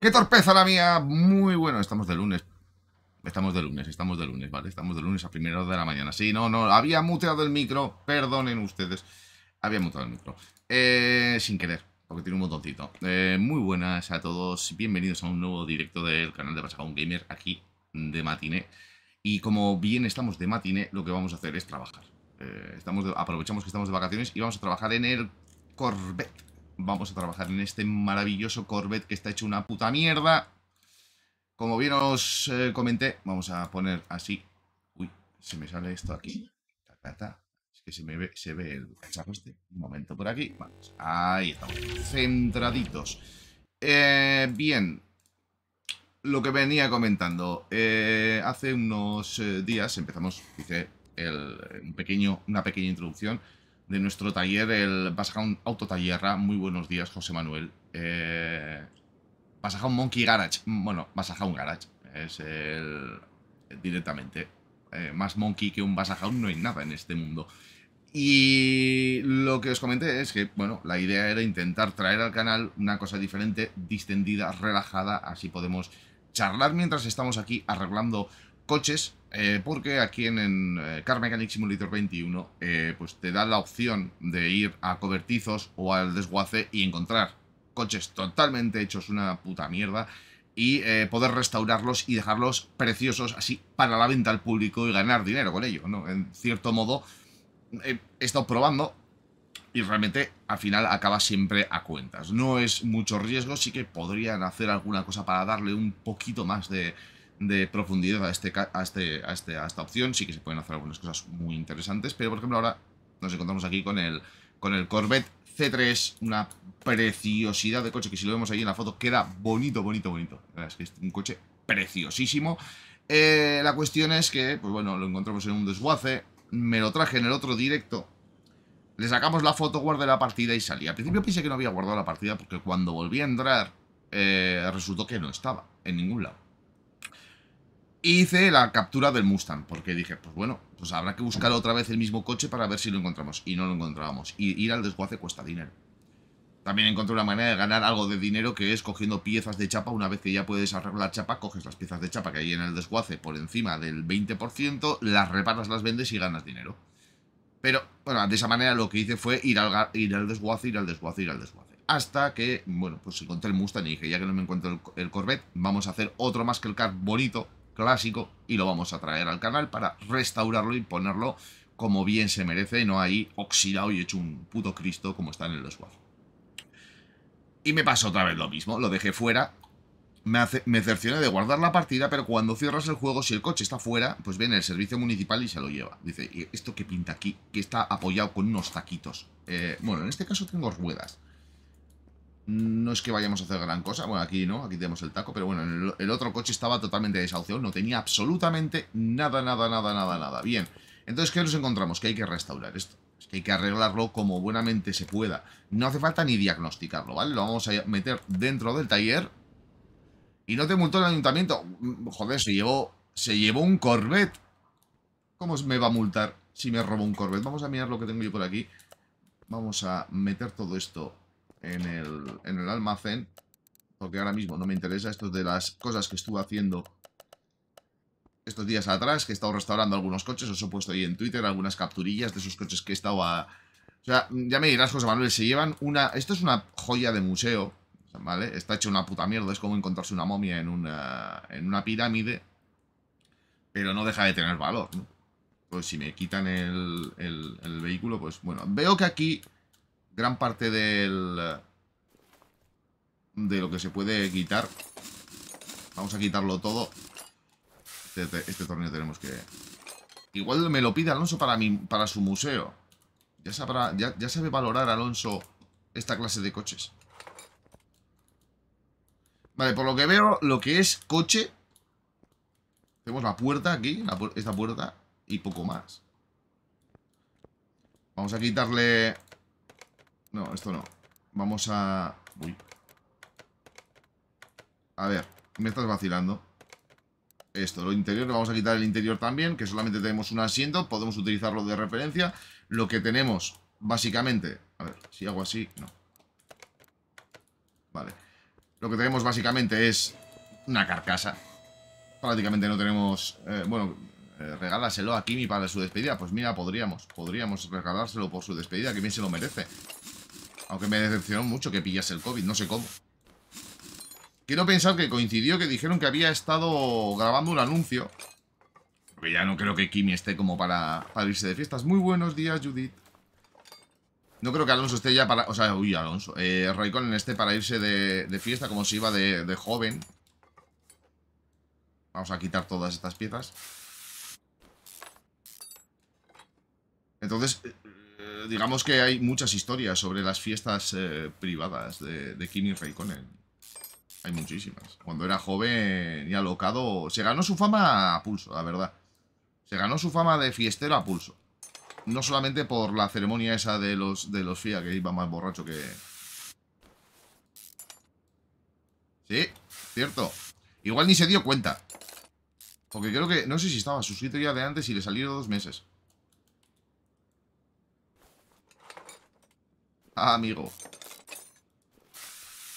¡Qué torpeza la mía! Muy bueno, estamos de lunes. Estamos de lunes, estamos de lunes, ¿vale? Estamos de lunes a primera hora de la mañana. Sí, no, no, había muteado el micro, perdonen ustedes. Había muteado el micro. Eh, sin querer, porque tiene un botoncito. Eh, muy buenas a todos, bienvenidos a un nuevo directo del canal de Pasajón Gamer, aquí de matiné. Y como bien estamos de matiné, lo que vamos a hacer es trabajar. Eh, estamos aprovechamos que estamos de vacaciones y vamos a trabajar en el Corvette vamos a trabajar en este maravilloso Corvette que está hecho una puta mierda. Como bien os eh, comenté, vamos a poner así. Uy, se me sale esto aquí. Es que se, me ve, se ve el cacharro este. Un momento por aquí. ahí estamos. Centraditos. Eh, bien. Lo que venía comentando. Eh, hace unos días empezamos, hice el, pequeño, una pequeña introducción de nuestro taller, el Basajón Autotallerra. Muy buenos días, José Manuel. Eh, Monkey Garage. Mm, bueno, un Garage. Es el... directamente. Eh, más monkey que un Basajón no hay nada en este mundo. Y lo que os comenté es que, bueno, la idea era intentar traer al canal una cosa diferente, distendida, relajada, así podemos charlar mientras estamos aquí arreglando coches, eh, porque aquí en, en eh, Car Mechanic Simulator 21 eh, pues te da la opción de ir a cobertizos o al desguace y encontrar coches totalmente hechos una puta mierda y poder restaurarlos y dejarlos preciosos así para la venta al público y ganar dinero con ello. ¿no? En cierto modo, he estado probando y realmente al final acaba siempre a cuentas. No es mucho riesgo, sí que podrían hacer alguna cosa para darle un poquito más de, de profundidad a, este, a, este, a, este, a esta opción. Sí que se pueden hacer algunas cosas muy interesantes, pero por ejemplo ahora nos encontramos aquí con el, con el Corvette C3, una preciosidad de coche que si lo vemos ahí en la foto queda bonito, bonito, bonito. Es que es un coche preciosísimo. Eh, la cuestión es que, pues bueno, lo encontramos en un desguace, me lo traje en el otro directo, le sacamos la foto, guardé la partida y salí. Al principio pensé que no había guardado la partida porque cuando volví a entrar eh, resultó que no estaba en ningún lado hice la captura del Mustang, porque dije, pues bueno, pues habrá que buscar otra vez el mismo coche para ver si lo encontramos. Y no lo encontrábamos. Y ir al desguace cuesta dinero. También encontré una manera de ganar algo de dinero que es cogiendo piezas de chapa. Una vez que ya puedes arreglar chapa, coges las piezas de chapa que hay en el desguace por encima del 20%, las reparas, las vendes y ganas dinero. Pero, bueno, de esa manera lo que hice fue ir al, ir al desguace, ir al desguace, ir al desguace. Hasta que, bueno, pues encontré el Mustang y dije, ya que no me encuentro el, el Corvette, vamos a hacer otro más que el car bonito clásico y lo vamos a traer al canal para restaurarlo y ponerlo como bien se merece y no ahí oxidado y hecho un puto cristo como está en el Oswald. Y me pasó otra vez lo mismo, lo dejé fuera, me, hace, de guardar la partida, pero cuando cierras el juego, si el coche está fuera, pues viene el servicio municipal y se lo lleva. Dice, ¿esto qué pinta aquí? Que está apoyado con unos taquitos. Eh, bueno, en este caso tengo ruedas no es que vayamos a hacer gran cosa. Bueno, aquí no, aquí tenemos el taco, pero bueno, el, otro coche estaba totalmente desahuciado, no tenía absolutamente nada, nada, nada, nada, nada. Bien, entonces, ¿qué nos encontramos? Que hay que restaurar esto. Es que hay que arreglarlo como buenamente se pueda. No hace falta ni diagnosticarlo, ¿vale? Lo vamos a meter dentro del taller. Y no te multó el ayuntamiento. Mm, joder, se llevó, se llevó un Corvette. ¿Cómo me va a multar si me robó un Corvette? Vamos a mirar lo que tengo yo por aquí. Vamos a meter todo esto en el, almacén, porque ahora mismo no me interesa. Esto de las cosas que estuve haciendo estos días atrás, que he estado restaurando algunos coches. Os he puesto ahí en Twitter algunas capturillas de esos coches que he estado a... O sea, ya me dirás, José Manuel, se llevan una... Esto es una joya de museo, ¿vale? Está hecho una puta mierda, es como encontrarse una momia en una, en una pirámide, pero no deja de tener valor, Pues si me quitan el, el, el vehículo, pues bueno, veo que aquí gran parte del... De lo que se puede quitar. Vamos a quitarlo todo. Este, este, este torneo tenemos que... Igual me lo pide Alonso para, para su museo. Ya, ya, sabe valorar Alonso esta clase de coches. Vale, por lo que veo, lo que es coche... Tenemos la puerta aquí, esta puerta, y poco más. Vamos a quitarle no, esto no. Vamos a... Uy. A ver, me estás vacilando. Esto, lo interior, le vamos a quitar el interior también, que solamente tenemos un asiento, podemos utilizarlo de referencia. Lo que tenemos, básicamente... A ver, si hago así, no. Vale. Lo que tenemos básicamente es una carcasa. Prácticamente no tenemos... Eh, bueno, eh, regálaselo a Kimi para su despedida. Pues mira, podríamos. Podríamos regalárselo por su despedida. que bien se lo merece. Aunque me decepcionó mucho que pillas el COVID, no sé cómo. Quiero pensar que coincidió que dijeron que había estado grabando un anuncio. Porque ya no creo que Kimi esté como para, irse de fiestas. Muy buenos días, Judith. No creo que Alonso esté ya para... O sea, uy, Alonso. Eh, esté para irse de, fiesta como si iba de, de joven. Vamos a quitar todas estas piezas. Entonces, eh, digamos que hay muchas historias sobre las fiestas eh, privadas de, de, Kimi Raikkonen. Hay muchísimas. Cuando era joven y alocado, se ganó su fama a pulso, la verdad. Se ganó su fama de fiestero a pulso. No solamente por la ceremonia esa de los, de los FIA, que iba más borracho que... Sí, cierto. Igual ni se dio cuenta. Porque creo que... No sé si estaba suscrito ya de antes y le salieron dos meses. Ah, amigo.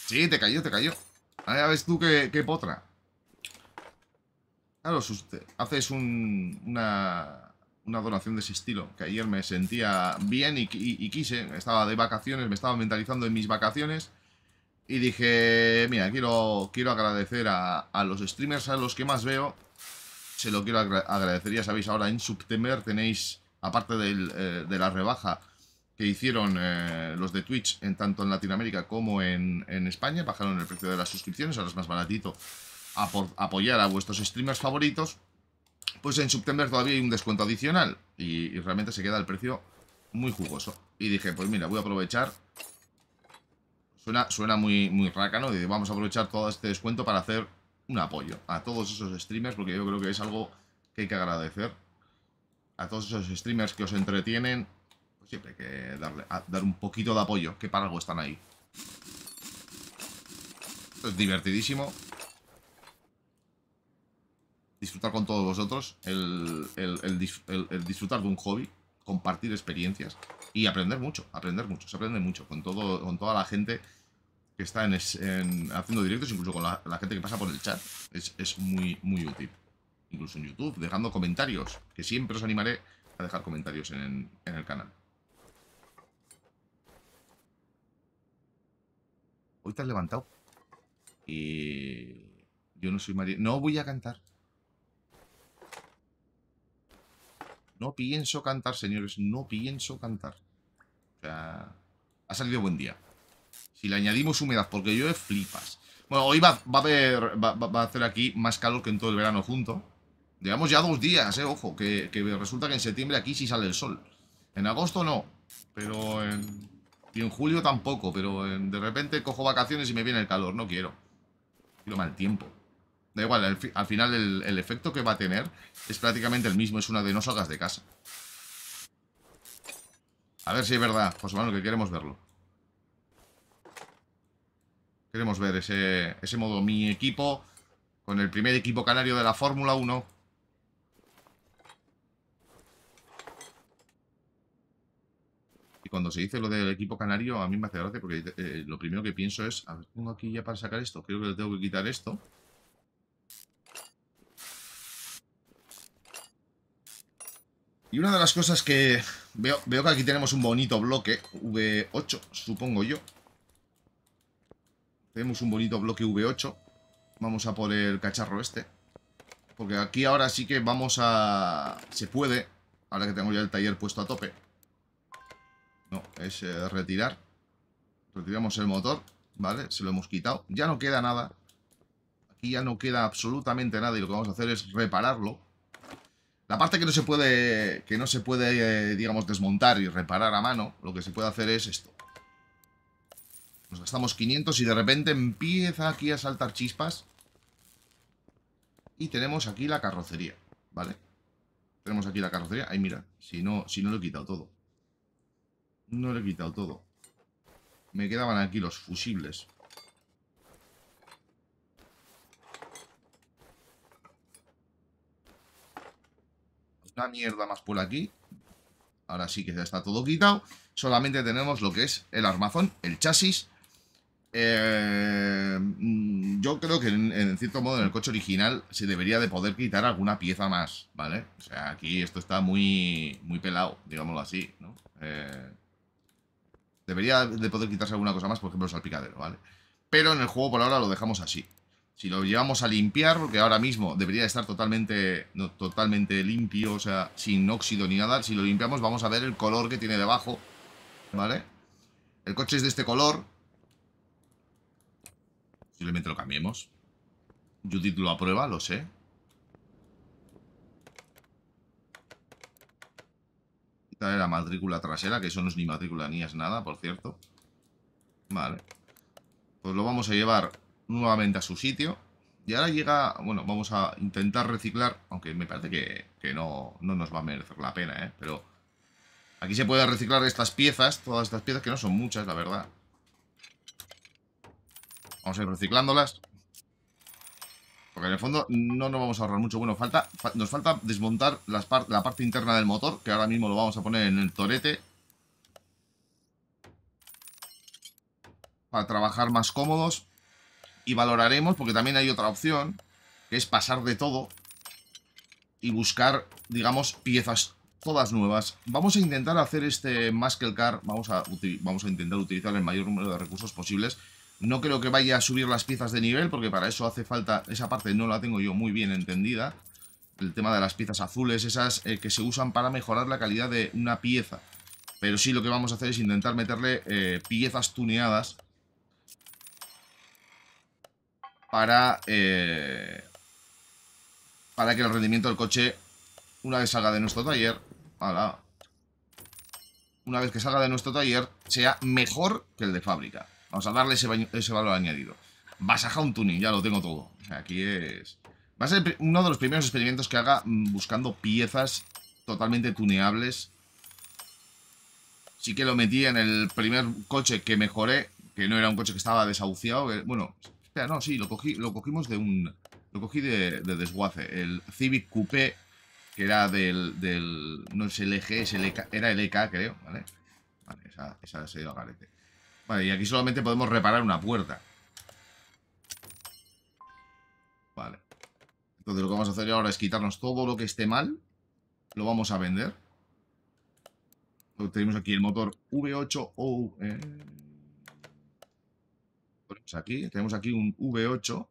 Sí, te cayó, te cayó. Ahora ves tú qué, potra. haces una, donación de ese estilo, que ayer me sentía bien y, quise, estaba de vacaciones, me estaba mentalizando en mis vacaciones y dije, mira, quiero, quiero agradecer a, los streamers a los que más veo, se lo quiero agradecer, ya sabéis, ahora en September tenéis, aparte eh, de la rebaja, que hicieron eh, los de Twitch en tanto en Latinoamérica como en, España. Bajaron el precio de las suscripciones, ahora es más baratito a apoyar a vuestros streamers favoritos. Pues en septiembre todavía hay un descuento adicional y, realmente se queda el precio muy jugoso. Y dije, pues mira, voy a aprovechar Suena, suena, muy, muy rácano y vamos a aprovechar todo este descuento para hacer un apoyo a todos esos streamers, porque yo creo que es algo que hay que agradecer. A todos esos streamers que os entretienen, Siempre hay que darle, dar un poquito de apoyo, que para algo están ahí. Es divertidísimo. Disfrutar con todos vosotros. El, disfrutar de un hobby. Compartir experiencias. Y aprender mucho. Aprender mucho. Se aprende mucho. Con, todo, con toda la gente que está en, haciendo directos. Incluso con la, gente que pasa por el chat. Es, muy, muy útil. Incluso en YouTube. Dejando comentarios. Que siempre os animaré a dejar comentarios en el canal. hoy te has levantado. Y yo no soy María. No voy a cantar. No pienso cantar, señores. No pienso cantar. O sea, ha salido buen día. Si le añadimos humedad, porque es flipas. Bueno, hoy va, a hacer aquí más calor que en todo el verano junto. Llevamos ya dos días, eh, ojo, que, que resulta que en septiembre aquí sí sale el sol. En agosto no, pero en, y en julio tampoco, pero eh, de repente cojo vacaciones y me viene el calor. No quiero. Quiero mal tiempo. Da igual, al, final el, efecto que va a tener es prácticamente el mismo. Es una de no salgas de casa. A ver si es verdad, José Manuel, que queremos verlo. Queremos ver ese modo mi equipo con el primer equipo canario de la Fórmula 1 cuando se dice lo del equipo canario, a mí me hace gracia porque eh, lo primero que pienso es, a ver, tengo aquí ya para sacar esto, creo que le tengo que quitar esto. Y una de las cosas que veo, veo que aquí tenemos un bonito bloque, V8, supongo yo. Tenemos un bonito bloque V8. Vamos a por el cacharro este. Porque aquí ahora sí que vamos a... Se puede, ahora que tengo ya el taller puesto a tope. No, es eh, retirar. Retiramos el motor, ¿vale? Se lo hemos quitado. Ya no queda nada. Aquí ya no queda absolutamente nada y lo que vamos a hacer es repararlo. La parte que no se puede, que no se puede eh, digamos, desmontar y reparar a mano, lo que se puede hacer es esto. Nos gastamos 500 y de repente empieza aquí a saltar chispas. Y tenemos aquí la carrocería, ¿vale? Tenemos aquí la carrocería. Ahí mira, si no, si no lo he quitado todo. No le he quitado todo. Me quedaban aquí los fusibles. Una mierda más por aquí. Ahora sí que ya está todo quitado. Solamente tenemos lo que es el armazón, el chasis. Eh, mm, yo creo que en, cierto modo en el coche original se debería de poder quitar alguna pieza más, ¿vale? O sea, aquí esto está muy, muy pelado, digámoslo así, ¿no? Eh, Debería de poder quitarse alguna cosa más, por ejemplo, el salpicadero, ¿vale? Pero en el juego por ahora lo dejamos así. Si lo llevamos a limpiar, porque ahora mismo debería estar totalmente, totalmente limpio, o sea, sin óxido ni nada. Si lo limpiamos vamos a ver el color que tiene debajo, ¿vale? El coche es de este color. Simplemente lo cambiemos. Judith lo aprueba, lo sé. la matrícula trasera, que eso no es ni matrícula ni es nada, por cierto. Vale. Pues lo vamos a llevar nuevamente a su sitio. Y ahora llega... Bueno, vamos a intentar reciclar, aunque me parece que, no, no nos va a merecer la pena, ¿eh? Pero aquí se puede reciclar estas piezas, todas estas piezas que no son muchas, la verdad. Vamos a ir reciclándolas. Porque en el fondo no nos vamos a ahorrar mucho. Bueno, falta, nos falta desmontar la parte interna del motor, que ahora mismo lo vamos a poner en el torete. Para trabajar más cómodos. Y valoraremos, porque también hay otra opción, que es pasar de todo y buscar, digamos, piezas todas nuevas. Vamos a intentar hacer este Muscle Car, vamos a, vamos a intentar utilizar el mayor número de recursos posibles no creo que vaya a subir las piezas de nivel porque para eso hace falta... Esa parte no la tengo yo muy bien entendida. El tema de las piezas azules, esas eh, que se usan para mejorar la calidad de una pieza. Pero sí lo que vamos a hacer es intentar meterle eh, piezas tuneadas para... Eh, para que el rendimiento del coche, una vez salga de nuestro taller... una vez que salga de nuestro taller, sea mejor que el de fábrica. Vamos a darle ese, valor añadido. vas un Tuning, ya lo tengo todo. aquí es... Va a ser uno de los primeros experimentos que haga mm, buscando piezas totalmente tuneables. Sí que lo metí en el primer coche que mejoré, que no era un coche que estaba desahuciado. Eh, bueno, espera, no, sí, lo, cogí, lo cogimos de un... Lo cogí de, desguace. El Civic Coupé, que era del... no es el es era era EK, creo, ¿vale? Vale, esa, esa se dio a y aquí solamente podemos reparar una puerta. Vale. Entonces lo que vamos a hacer ahora es quitarnos todo lo que esté mal. Lo vamos a vender. tenemos aquí el motor V8 o... Eh. aquí. Tenemos aquí un V8.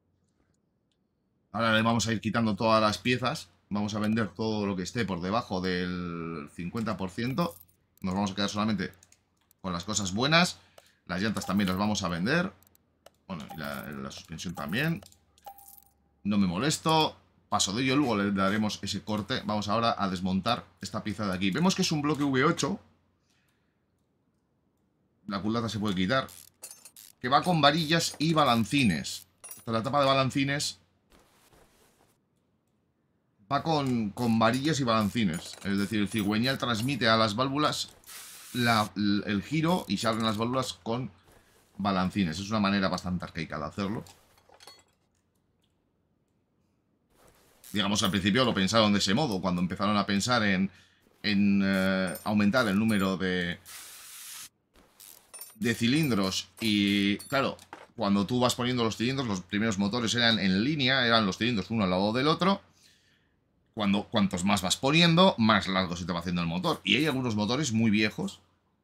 Ahora le vamos a ir quitando todas las piezas. Vamos a vender todo lo que esté por debajo del 50%. Nos vamos a quedar solamente con las cosas buenas. Las llantas también las vamos a vender. Bueno, y la, suspensión también. No me molesto. Paso de ello, luego le daremos ese corte. Vamos ahora a desmontar esta pieza de aquí. Vemos que es un bloque V8. La culata se puede quitar. Que va con varillas y balancines. Esta la tapa de balancines va con, con, varillas y balancines. Es decir, el cigüeñal transmite a las válvulas el giro y se abren las válvulas con balancines. Es una manera bastante arcaica de hacerlo. Digamos, al principio lo pensaron de ese modo, cuando empezaron a pensar en, en eh, aumentar el número de, de cilindros. Y claro, cuando tú vas poniendo los cilindros, los primeros motores eran en línea, eran los cilindros uno al lado del otro cuando, cuantos más vas poniendo, más largo se te va haciendo el motor. Y hay algunos motores muy viejos,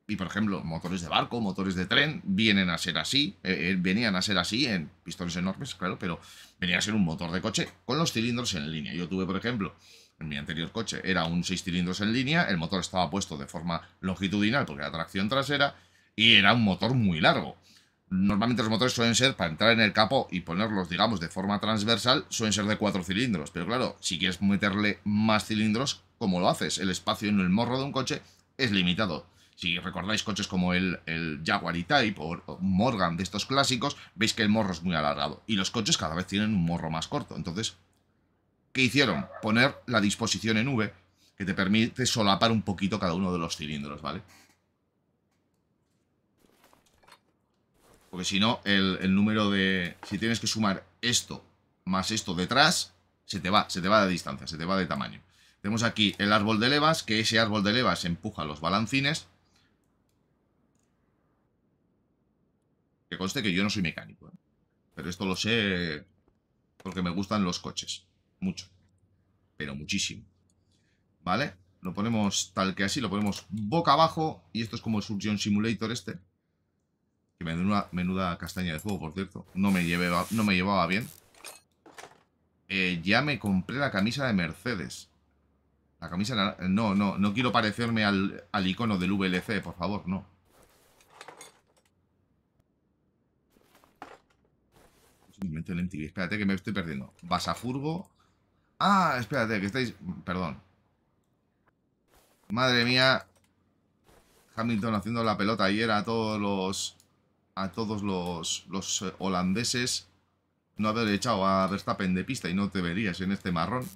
y por ejemplo, motores de barco, motores de tren, vienen a ser así, eh, eh, venían a ser así en pistones enormes, claro, pero venía a ser un motor de coche con los cilindros en línea. Yo tuve, por ejemplo, en mi anterior coche era un 6 cilindros en línea, el motor estaba puesto de forma longitudinal porque era tracción trasera y era un motor muy largo. Normalmente los motores suelen ser, para entrar en el capo y ponerlos, digamos, de forma transversal, suelen ser de cuatro cilindros. Pero claro, si quieres meterle más cilindros, ¿cómo lo haces? El espacio en el morro de un coche es limitado. Si recordáis coches como el, Jaguar E-Type o Morgan de estos clásicos, veis que el morro es muy alargado. Y los coches cada vez tienen un morro más corto. Entonces, ¿qué hicieron? Poner la disposición en V, que te permite solapar un poquito cada uno de los cilindros, ¿vale? Porque si no, el, número de... Si tienes que sumar esto más esto detrás, se te va, se te va de distancia, se te va de tamaño. Tenemos aquí el árbol de levas, que ese árbol de levas empuja los balancines. Que conste que yo no soy mecánico, ¿eh? pero esto lo sé porque me gustan los coches. Mucho. Pero muchísimo. ¿Vale? Lo ponemos tal que así, lo ponemos boca abajo y esto es como el Surgeon Simulator este menuda, menuda castaña de fuego, por cierto. No me, llevaba, no me llevaba bien. Eh, ya me compré la camisa de Mercedes. La camisa... No, no, no quiero parecerme al, icono del VLC, por favor, no. Espérate que me estoy perdiendo. Basafurgo. Ah, espérate, que estáis... Perdón. Madre mía. Hamilton haciendo la pelota Y era todos los a todos los, eh, holandeses no haber echado a Verstappen de pista y no te verías en este marrón.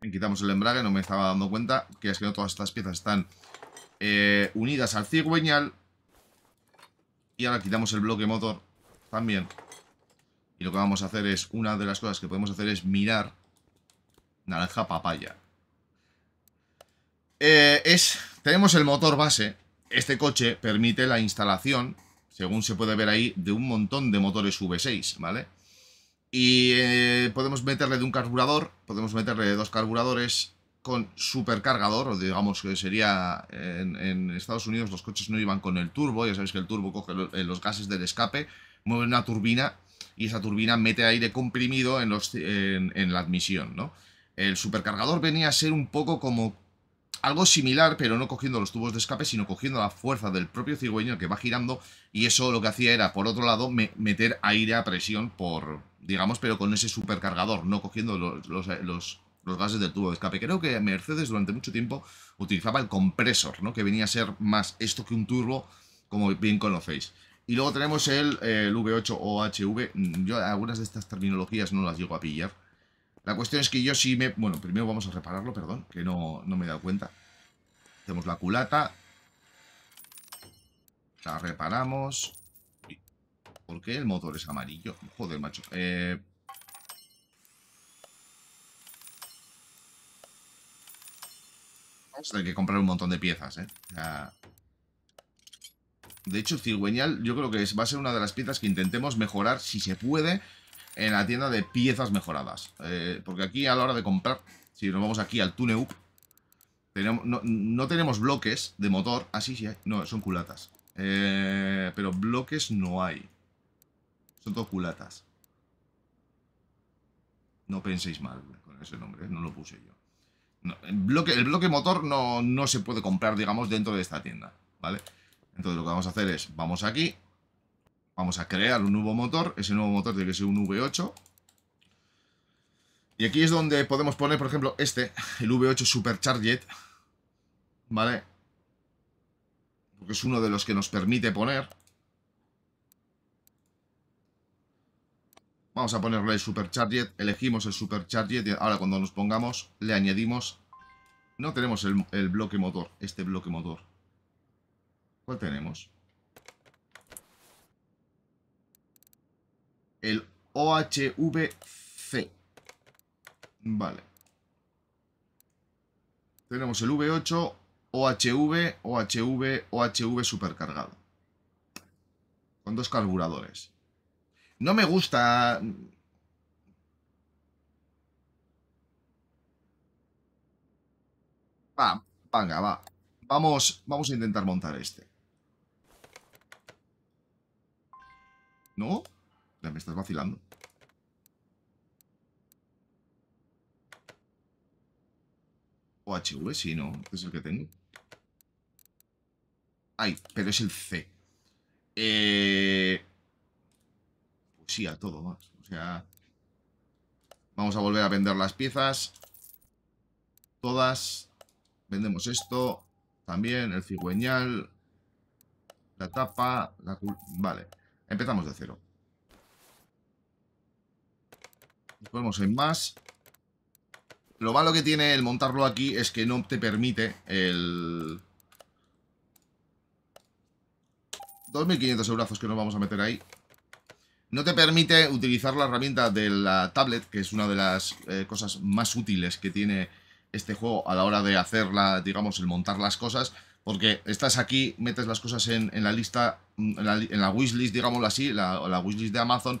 Quitamos el embrague, no me estaba dando cuenta que es que no todas estas piezas están eh, unidas al cigüeñal. Y ahora quitamos el bloque motor también. Y lo que vamos a hacer es, una de las cosas que podemos hacer es mirar naranja papaya. Eh, es tenemos el motor base. Este coche permite la instalación, según se puede ver ahí, de un montón de motores V6, ¿vale? Y eh, podemos meterle de un carburador, podemos meterle de dos carburadores con supercargador, o digamos que sería en, Estados Unidos los coches no iban con el turbo, ya sabéis que el turbo coge eh, los gases del escape, mueve una turbina y esa turbina mete aire comprimido los, en la admisión, ¿no? El supercargador venía a ser un poco como algo similar, pero no cogiendo los tubos de escape, sino cogiendo la fuerza del propio cigüeño que va girando y eso lo que hacía era, por otro lado, meter aire a presión por, digamos, pero con ese supercargador, no cogiendo eh, los, gases del tubo de escape. Creo que Mercedes durante mucho tiempo utilizaba el compresor, ¿no? que venía a ser más esto que un turbo, como bien conocéis. Y luego tenemos el, el V8 OHV, mm, yo algunas de estas terminologías no las llego a pillar, la cuestión es que yo sí me... Bueno, primero vamos a repararlo, perdón, que no, me he dado cuenta. Hacemos la culata. La reparamos. ¿Por qué el motor es amarillo? Joder, macho. Eh, hay que comprar un montón de piezas, ¿eh? De hecho, cigüeñal yo creo que va a ser una de las piezas que intentemos mejorar si se puede en la tienda de piezas mejoradas. Eh, porque aquí a la hora de comprar, si nos vamos aquí al Tune no, tenemos bloques de motor. Ah, sí, sí No, son culatas. Eh, pero bloques no hay. Son todo culatas. No penséis mal con ese nombre, eh, no lo puse yo. el, bloque, el bloque motor no, no se puede comprar, digamos, dentro de esta tienda, ¿vale? Entonces lo que vamos a hacer es, vamos aquí, Vamos a crear un nuevo motor. Ese nuevo motor tiene que ser un V8. Y aquí es donde podemos poner, por ejemplo, este, el V8 Supercharged. ¿Vale? Porque es uno de los que nos permite poner. Vamos a ponerle el Supercharged. Elegimos el Supercharged. Y ahora cuando nos pongamos, le añadimos... No tenemos el, el bloque motor, este bloque motor. ¿Cuál tenemos? el OHVC. Vale. Tenemos el V8, OHV, OHV, OHV supercargado. Con dos carburadores. No me gusta... Va, venga, va. Vamos, vamos a intentar montar este. ¿No? ¿Me estás vacilando? O HV, sí, ¿no? es el que tengo. Ay, pero es el C. Eh... Pues sí, a todo O sea... Vamos a volver a vender las piezas. Todas. Vendemos esto. También el cigüeñal. La tapa. La... Vale. Empezamos de cero. vemos en más. Lo malo que tiene el montarlo aquí es que no te permite el... 2.500 euros que nos vamos a meter ahí. No te permite utilizar la herramienta de la tablet, que es una de las eh, cosas más útiles que tiene este juego a la hora de hacerla, digamos, el montar las cosas, porque estás aquí, metes las cosas en, la lista, mm, en la, en wishlist, digámoslo así, la, la wishlist de Amazon,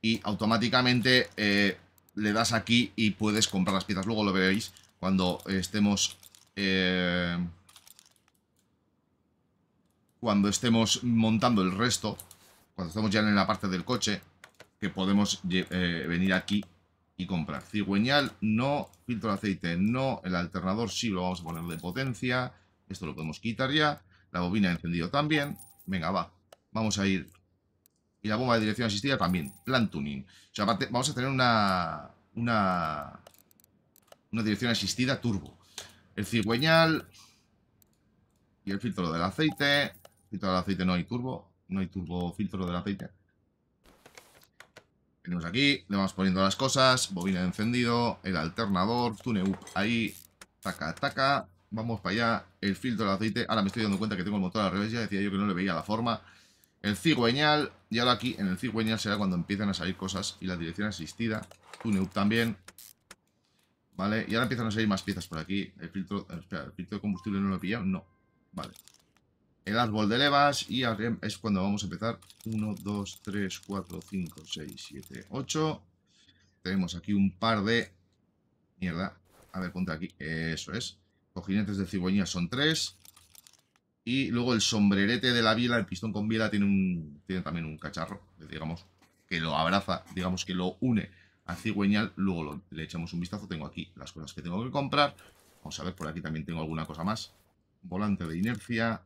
y automáticamente eh, le das aquí y puedes comprar las piezas. Luego lo veréis cuando estemos... Eh, cuando estemos montando el resto, cuando estemos ya en la parte del coche, que podemos eh, venir aquí y comprar. Cigüeñal, no. Filtro de aceite, no. El alternador sí lo vamos a poner de potencia. Esto lo podemos quitar ya. La bobina encendido también. Venga, va. Vamos a ir y la bomba de dirección asistida también. Plan tuning. O sea, vamos a tener una, una, una dirección asistida turbo. El cigüeñal y el filtro del aceite. Filtro del aceite no hay turbo. No hay turbo filtro del aceite. Tenemos aquí, le vamos poniendo las cosas. Bobina de encendido, el alternador, tune up ahí. Taca, taca. Vamos para allá. El filtro del aceite. Ahora me estoy dando cuenta que tengo el motor al revés. Ya decía yo que no le veía la forma. El cigüeñal, y ahora aquí en el cigüeñal será cuando empiezan a salir cosas y la dirección asistida. tune-up también. Vale, y ahora empiezan a salir más piezas por aquí. El filtro, eh, espera, filtro de combustible no lo he pillado. No, vale. El árbol de levas y es cuando vamos a empezar. 1, 2, 3, 4, 5, 6, 7, 8. Tenemos aquí un par de... Mierda. A ver, ponte aquí. Eso es. Cojinetes de cigüeñal son 3. Y luego el sombrerete de la biela, el pistón con biela, tiene, un, tiene también un cacharro, digamos, que lo abraza, digamos que lo une a cigüeñal. Luego le echamos un vistazo. Tengo aquí las cosas que tengo que comprar. Vamos a ver, por aquí también tengo alguna cosa más. Volante de inercia.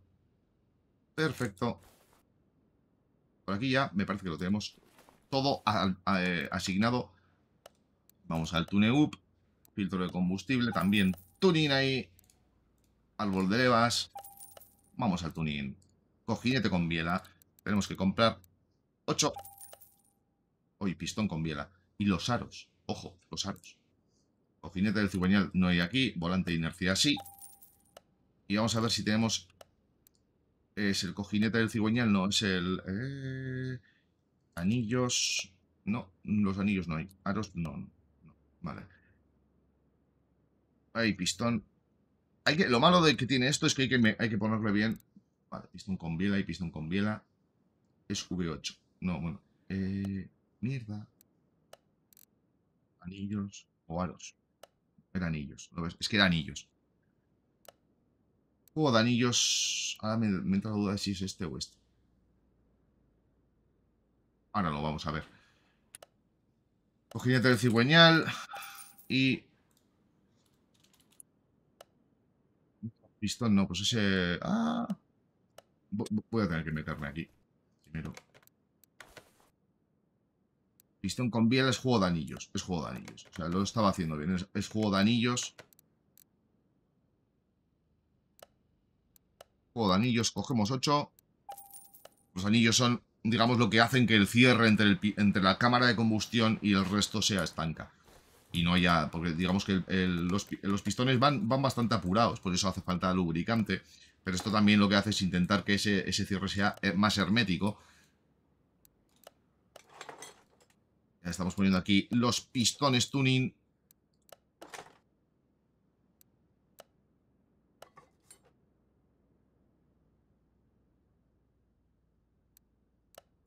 Perfecto. Por aquí ya me parece que lo tenemos todo eh, asignado. Vamos al tune up. Filtro de combustible. También tuning ahí. Árbol de levas. Vamos al tuning. Cojinete con biela. Tenemos que comprar 8. Hoy pistón con biela. Y los aros. Ojo, los aros. Cojinete del cigüeñal no hay aquí. Volante de inercia sí. Y vamos a ver si tenemos... Es el cojinete del cigüeñal, no, es el... Eh, anillos... No, los anillos no hay. Aros no. no. Vale. Hay pistón lo malo de que tiene esto es que hay que, ponerle bien. Vale, pistón con biela y pistón con biela. Es V8. No, bueno. Eh, mierda. Anillos o aros. Era anillos. Es que era anillos. O de anillos. Ahora me, entra la duda si es este o este. Ahora lo vamos a ver. cogí el cigüeñal y Pistón no, pues ese... Ah. Voy a tener que meterme aquí. Primero. Pistón con biel es juego de anillos. Es juego de anillos. O sea, lo estaba haciendo bien. Es, juego de anillos. Juego de anillos. Cogemos 8. Los anillos son, digamos, lo que hacen que el cierre entre, entre la cámara de combustión y el resto sea estanca y no haya, porque digamos que los, pistones van, van bastante apurados, por eso hace falta lubricante, pero esto también lo que hace es intentar que ese, ese cierre sea eh, más hermético. Ya estamos poniendo aquí los pistones tuning.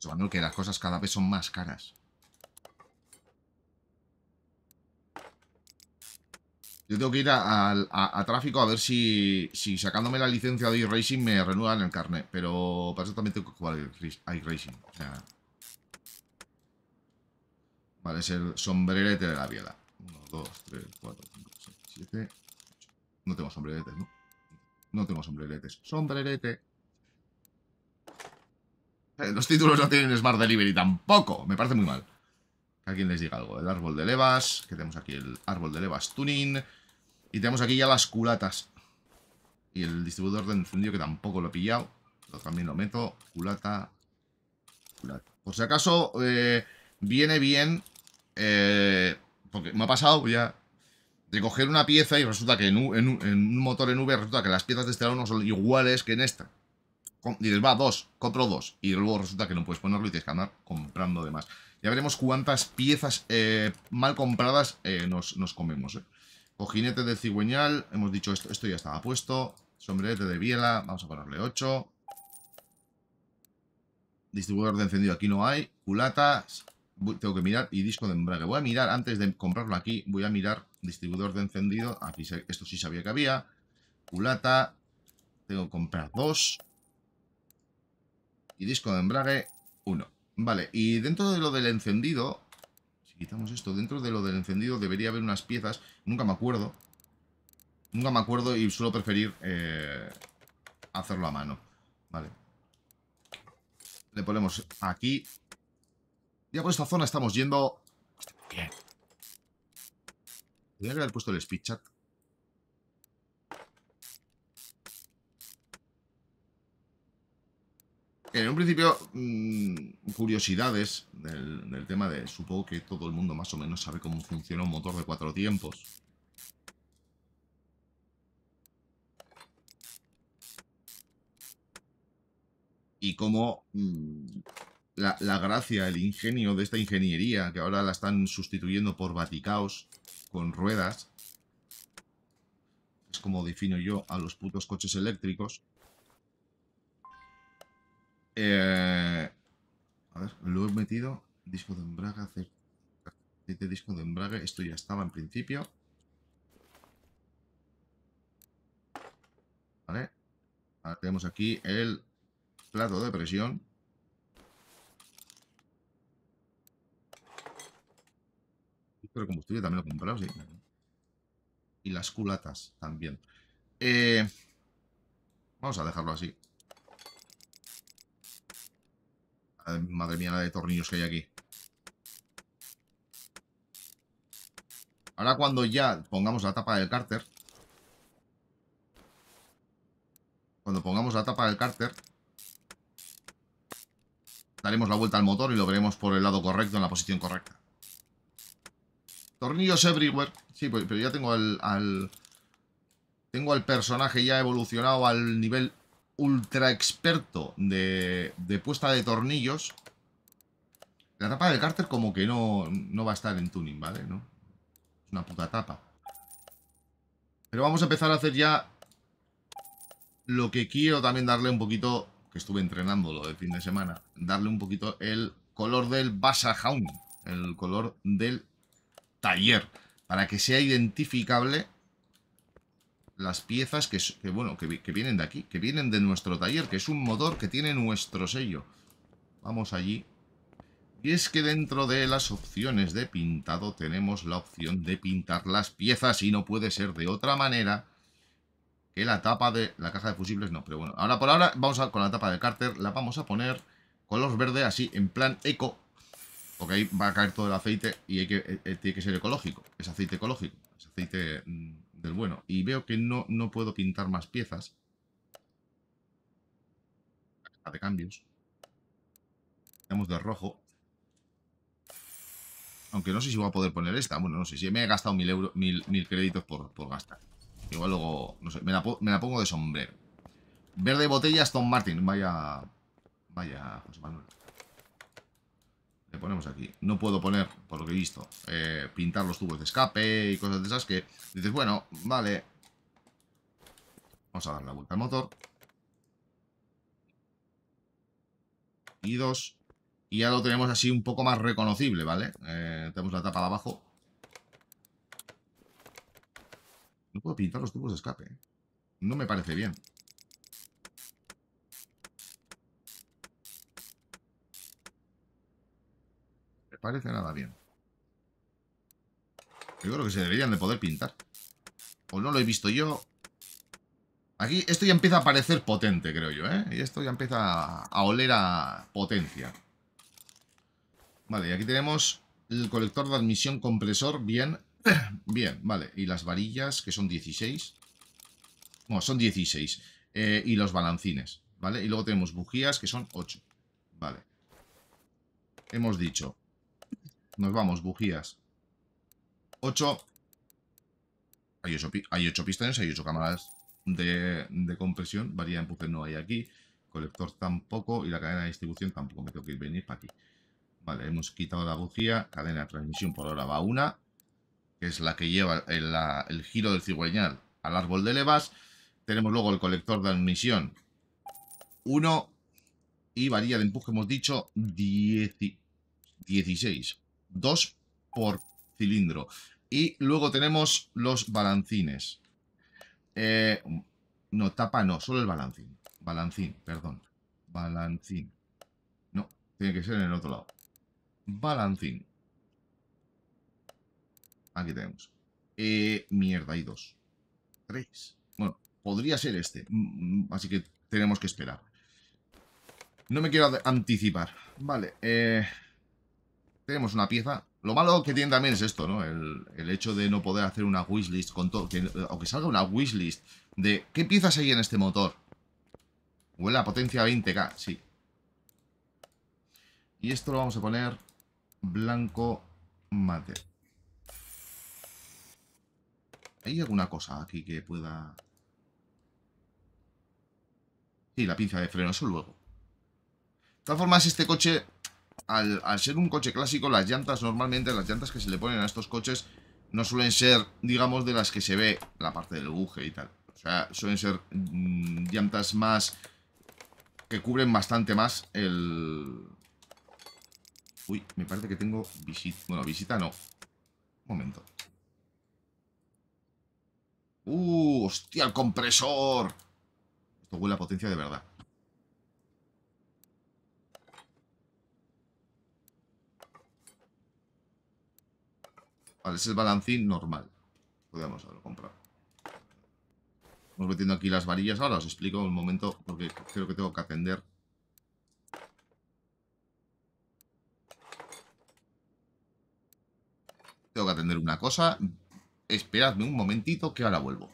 Bueno, que las cosas cada vez son más caras. Yo tengo que ir a, a, tráfico a ver si, si, sacándome la licencia de iRacing me renuevan el carnet. Pero para eso también tengo que jugar iRacing. O sea... Vale, es el sombrerete de la biela. 1, 2, 3, 4, 5, 6, 7, No tengo sombreretes, ¿no? No tengo sombreretes. ¡Sombrerete! Eh, los títulos no tienen Smart Delivery tampoco. Me parece muy mal. Que alguien les diga algo. El árbol de levas. Que tenemos aquí el árbol de levas tuning. Y tenemos aquí ya las culatas. Y el distribuidor de encendido que tampoco lo he pillado. Pero también lo meto. Culata. Culata. Por si acaso eh, viene bien... Eh, porque me ha pasado ya de coger una pieza y resulta que en, un motor en V resulta que las piezas de este lado no son iguales que en esta. Y dices, va, dos, compro dos. Y luego resulta que no puedes ponerlo y tienes que andar comprando demás. Ya veremos cuántas piezas eh, mal compradas nos, nos comemos. ¿eh? Cojinete de cigüeñal. Hemos dicho esto, esto ya estaba puesto. Sombrerete de biela. Vamos a ponerle 8. Distribuidor de encendido aquí no hay. Culatas. Tengo que mirar. Y disco de embrague. Voy a mirar, antes de comprarlo aquí, voy a mirar distribuidor de encendido. Aquí esto sí sabía que había. Culata. Tengo que comprar 2. Y disco de embrague, 1. Vale, y dentro de lo del encendido, quitamos esto. Dentro de lo del encendido debería haber unas piezas. Nunca me acuerdo. Nunca me acuerdo y suelo preferir eh, hacerlo a mano. Vale. Le ponemos aquí. Ya por esta zona estamos yendo... Bien. Podría haber puesto el speed chat. En un principio, mm, curiosidades del, tema de... Supongo que todo el mundo más o menos sabe cómo funciona un motor de cuatro tiempos. Y cómo mm, la, gracia, el ingenio de esta ingeniería, que ahora la están sustituyendo por vaticaos con ruedas, es como defino yo a los putos coches eléctricos, eh, a ver, lo he metido. Disco de embrague, este disco de embrague. Esto ya estaba en principio. Vale. Ahora tenemos aquí el plato de presión. Pero combustible también lo he comprado, Y las culatas también. Eh, vamos a dejarlo así. Madre mía, la de tornillos que hay aquí. Ahora cuando ya pongamos la tapa del cárter... Cuando pongamos la tapa del cárter... Daremos la vuelta al motor y lo veremos por el lado correcto, en la posición correcta. Tornillos everywhere. Sí, pues, pero ya tengo al... al tengo al personaje ya evolucionado al nivel ultra experto de, puesta de tornillos, la tapa del cárter como que no, no va a estar en tuning, ¿vale? ¿No? Es una puta tapa. Pero vamos a empezar a hacer ya lo que quiero también darle un poquito, que estuve entrenándolo de fin de semana, darle un poquito el color del Basahound, el color del taller, para que sea identificable las piezas que, bueno, que, vienen de aquí, que vienen de nuestro taller, que es un motor que tiene nuestro sello. Vamos allí. Y es que dentro de las opciones de pintado tenemos la opción de pintar las piezas y no puede ser de otra manera que la tapa de la caja de fusibles no. Pero bueno, ahora por ahora vamos a con la tapa de cárter, la vamos a poner color verde así, en plan eco, porque ahí va a caer todo el aceite y que, eh, eh, tiene que ser ecológico, es aceite ecológico, es aceite... Mm, del bueno. Y veo que no, no puedo pintar más piezas. La de cambios. tenemos de rojo. Aunque no sé si voy a poder poner esta. Bueno, no sé. Si me he gastado mil, euros... mil, créditos por, por, gastar. Igual luego... No sé. Me la, pongo de sombrero. Verde botellas Tom Martin. Vaya... Vaya, José Manuel. Le ponemos aquí. No puedo poner, por lo que he visto, eh, pintar los tubos de escape y cosas de esas que dices, bueno, vale. Vamos a dar la vuelta al motor. Y dos. Y ya lo tenemos así un poco más reconocible, ¿vale? Eh, tenemos la tapa de abajo. No puedo pintar los tubos de escape. ¿eh? No me parece bien. parece nada bien. Yo creo que se deberían de poder pintar. O no lo he visto yo. Aquí esto ya empieza a parecer potente, creo yo, ¿eh? Y esto ya empieza a oler a potencia. Vale, y aquí tenemos el colector de admisión compresor. Bien, bien, vale. Y las varillas, que son 16. No, son 16. Eh, y los balancines, ¿vale? Y luego tenemos bujías, que son 8. Vale. Hemos dicho nos vamos, bujías. 8. Hay 8, hay ocho pistones, hay 8 cámaras de, compresión. Varía de empuje no hay aquí. Colector tampoco. Y la cadena de distribución tampoco. Me tengo que venir para aquí. Vale, hemos quitado la bujía. Cadena de transmisión por ahora va una. Que es la que lleva el, giro del cigüeñal al árbol de levas. Tenemos luego el colector de admisión. 1. Y varilla de empuje, hemos dicho, 16 dos por cilindro. Y luego tenemos los balancines. Eh, no, tapa no, solo el balancín. Balancín, perdón. Balancín. No, tiene que ser en el otro lado. Balancín. Aquí tenemos. Eh, mierda, hay dos. Tres. Bueno, podría ser este. Mm, mm, así que tenemos que esperar. No me quiero anticipar. Vale, eh tenemos una pieza. Lo malo que tiene también es esto, ¿no? El, hecho de no poder hacer una wishlist con todo. Que, salga una wishlist de qué piezas hay en este motor. Huele a potencia 20k, sí. Y esto lo vamos a poner blanco mate. ¿Hay alguna cosa aquí que pueda...? Sí, la pinza de freno, eso luego. De todas formas, este coche al, ser un coche clásico, las llantas, normalmente las llantas que se le ponen a estos coches no suelen ser, digamos, de las que se ve la parte del buje y tal. O sea, suelen ser mm, llantas más... que cubren bastante más el... Uy, me parece que tengo visita... Bueno, visita no. Un momento. ¡Uh! ¡Hostia, el compresor! Esto huele a potencia de verdad. Vale, ese es el balancín normal. Podríamos haberlo comprado. Vamos metiendo aquí las varillas. Ahora os explico un momento porque creo que tengo que atender. Tengo que atender una cosa. Esperadme un momentito que ahora vuelvo.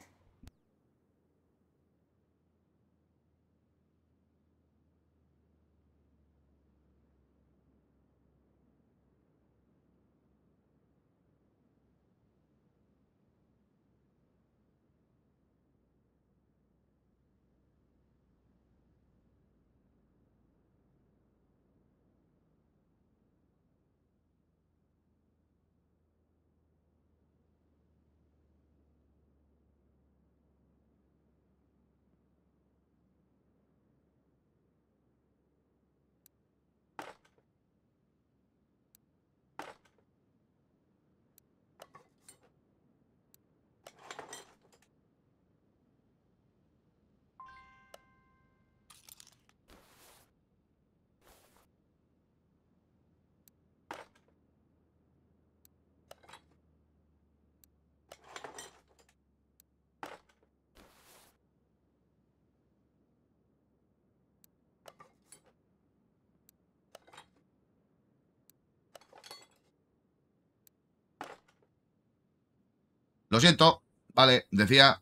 Lo siento, vale, decía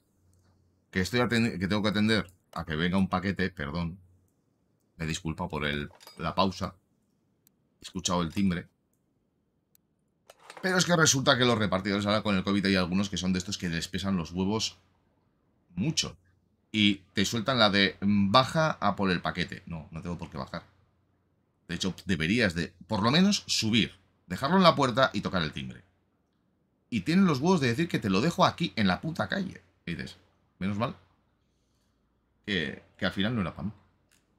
que, estoy que tengo que atender a que venga un paquete, perdón. Me disculpa por el, la pausa. He escuchado el timbre. Pero es que resulta que los repartidores ahora con el COVID hay algunos que son de estos que les pesan los huevos mucho. Y te sueltan la de mm, baja a por el paquete. No, no tengo por qué bajar. De hecho, deberías de, por lo menos, subir. Dejarlo en la puerta y tocar el timbre y tienen los huevos de decir que te lo dejo aquí, en la puta calle. Y dices, menos mal que, al final no era para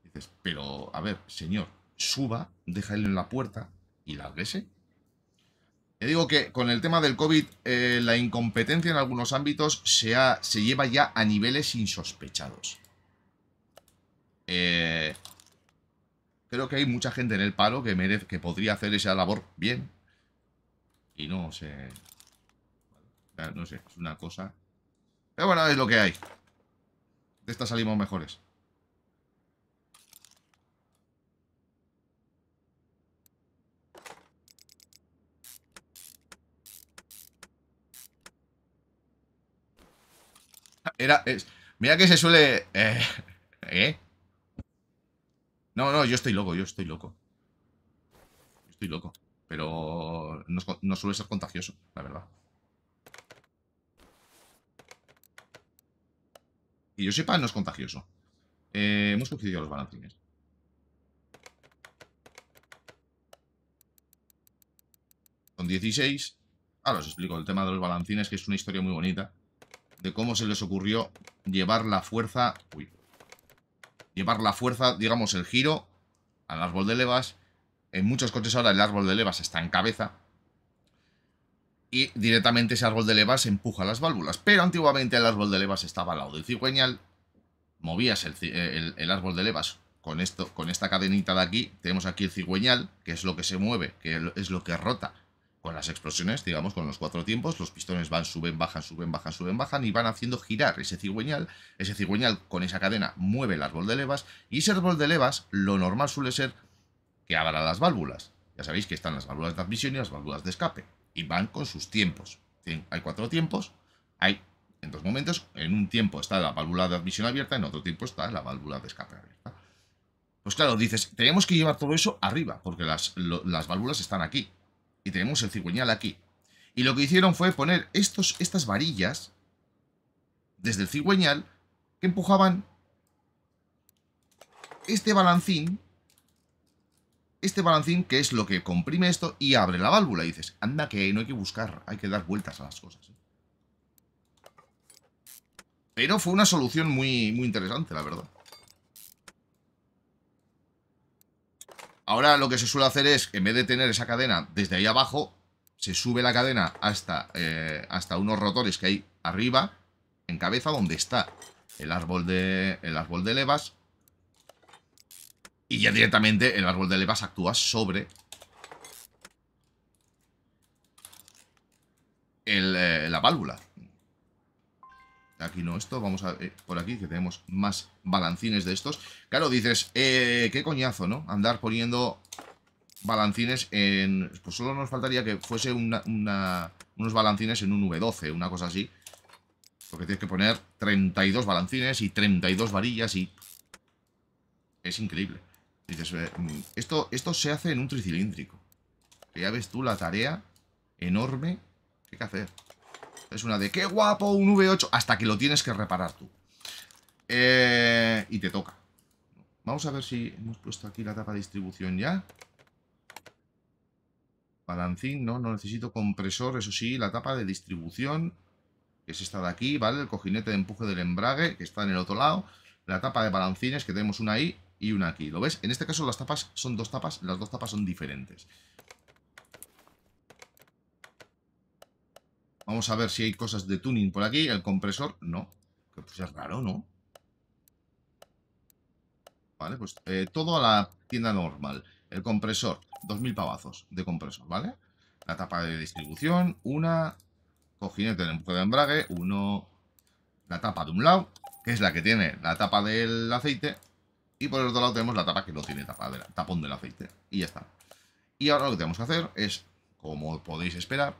dices, pero a ver, señor, suba, déjale en la puerta y la lárguese. Te digo que con el tema del COVID, eh, la incompetencia en algunos ámbitos se, se lleva ya a niveles insospechados. Eh, creo que hay mucha gente en el paro que, que podría hacer esa labor bien. Y no se, no sé, es una cosa. Pero bueno, es lo que hay. De esta salimos mejores. Era, mira que se suele... Eh, eh, No, no, yo estoy loco, yo estoy loco. estoy loco. Pero no suele ser contagioso, la verdad. Y yo sepa, no es contagioso. Eh, hemos cogido los balancines. Son 16. Ahora os explico el tema de los balancines, que es una historia muy bonita. De cómo se les ocurrió llevar la fuerza... Uy. Llevar la fuerza, digamos, el giro al árbol de levas. En muchos coches ahora el árbol de levas está en cabeza y directamente ese árbol de levas empuja las válvulas. Pero antiguamente el árbol de levas estaba al lado del cigüeñal, movías el, eh, árbol de levas con, esto, con esta cadenita de aquí, tenemos aquí el cigüeñal, que es lo que se mueve, que es lo que rota con las explosiones, digamos, con los cuatro tiempos, los pistones van, suben, bajan, suben, bajan, suben, bajan y van haciendo girar ese cigüeñal. Ese cigüeñal con esa cadena mueve el árbol de levas y ese árbol de levas lo normal suele ser que abra las válvulas. Ya sabéis que están las válvulas de admisión y las válvulas de escape y van con sus tiempos. Hay cuatro tiempos, hay en dos momentos, en un tiempo está la válvula de admisión abierta, en otro tiempo está la válvula de escape abierta. Pues claro, dices, tenemos que llevar todo eso arriba, porque las, las válvulas están aquí. Y tenemos el cigüeñal aquí. Y lo que hicieron fue poner estos, estas varillas desde el cigüeñal que empujaban este balancín este balancín que es lo que comprime esto y abre la válvula. Y dices, anda que no hay que buscar, hay que dar vueltas a las cosas. ¿eh? Pero fue una solución muy, muy interesante, la verdad. Ahora lo que se suele hacer es, en vez de tener esa cadena desde ahí abajo, se sube la cadena hasta, eh, hasta unos rotores que hay arriba, en cabeza, donde está el árbol de, el árbol de levas, y ya directamente el árbol de levas actúa sobre eh, la válvula. Aquí no esto, vamos a ver, eh, por aquí que tenemos más balancines de estos. Claro, dices, eh, qué coñazo, ¿no? Andar poniendo balancines en... Pues solo nos faltaría que fuese unos balancines en un V12, una cosa así. Porque tienes que poner 32 balancines y 32 varillas y... Es increíble. Dices, eh, mm, esto, esto se hace en un tricilíndrico. ya ves tú la tarea enorme que hay que hacer. Es una de, qué guapo, un V8, hasta que lo tienes que reparar tú. Eh, y te toca. Vamos a ver si hemos puesto aquí la tapa de distribución ya. Balancín, no, no necesito compresor, eso sí, la tapa de distribución, que es esta de aquí, ¿vale? El cojinete de empuje del embrague, que está en el otro lado. La tapa de balancines, que tenemos una ahí, y una aquí. ¿Lo ves? En este caso las tapas son dos tapas, las dos tapas son diferentes. Vamos a ver si hay cosas de tuning por aquí. El compresor, no. Que pues es raro, ¿no? Vale, pues eh, todo a la tienda normal. El compresor, 2000 pavazos de compresor, ¿vale? La tapa de distribución, una. Cojinete de de embrague, uno. La tapa de un lado, que es la que tiene la tapa del aceite, y por el otro lado tenemos la tapa que no tiene tapa tapón del aceite. Y ya está. Y ahora lo que tenemos que hacer es, como podéis esperar,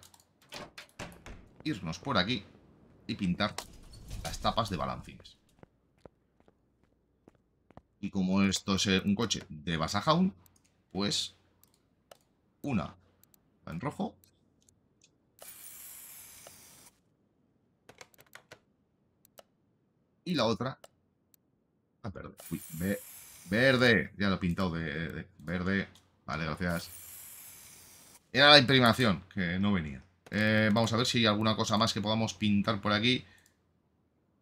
irnos por aquí y pintar las tapas de balancines. Y como esto es eh, un coche de Basahound, pues una va en rojo. Y la otra verde. Ah, verde. Ya lo he pintado de, verde. Vale, gracias. Era la imprimación, que no venía. Eh, vamos a ver si hay alguna cosa más que podamos pintar por aquí.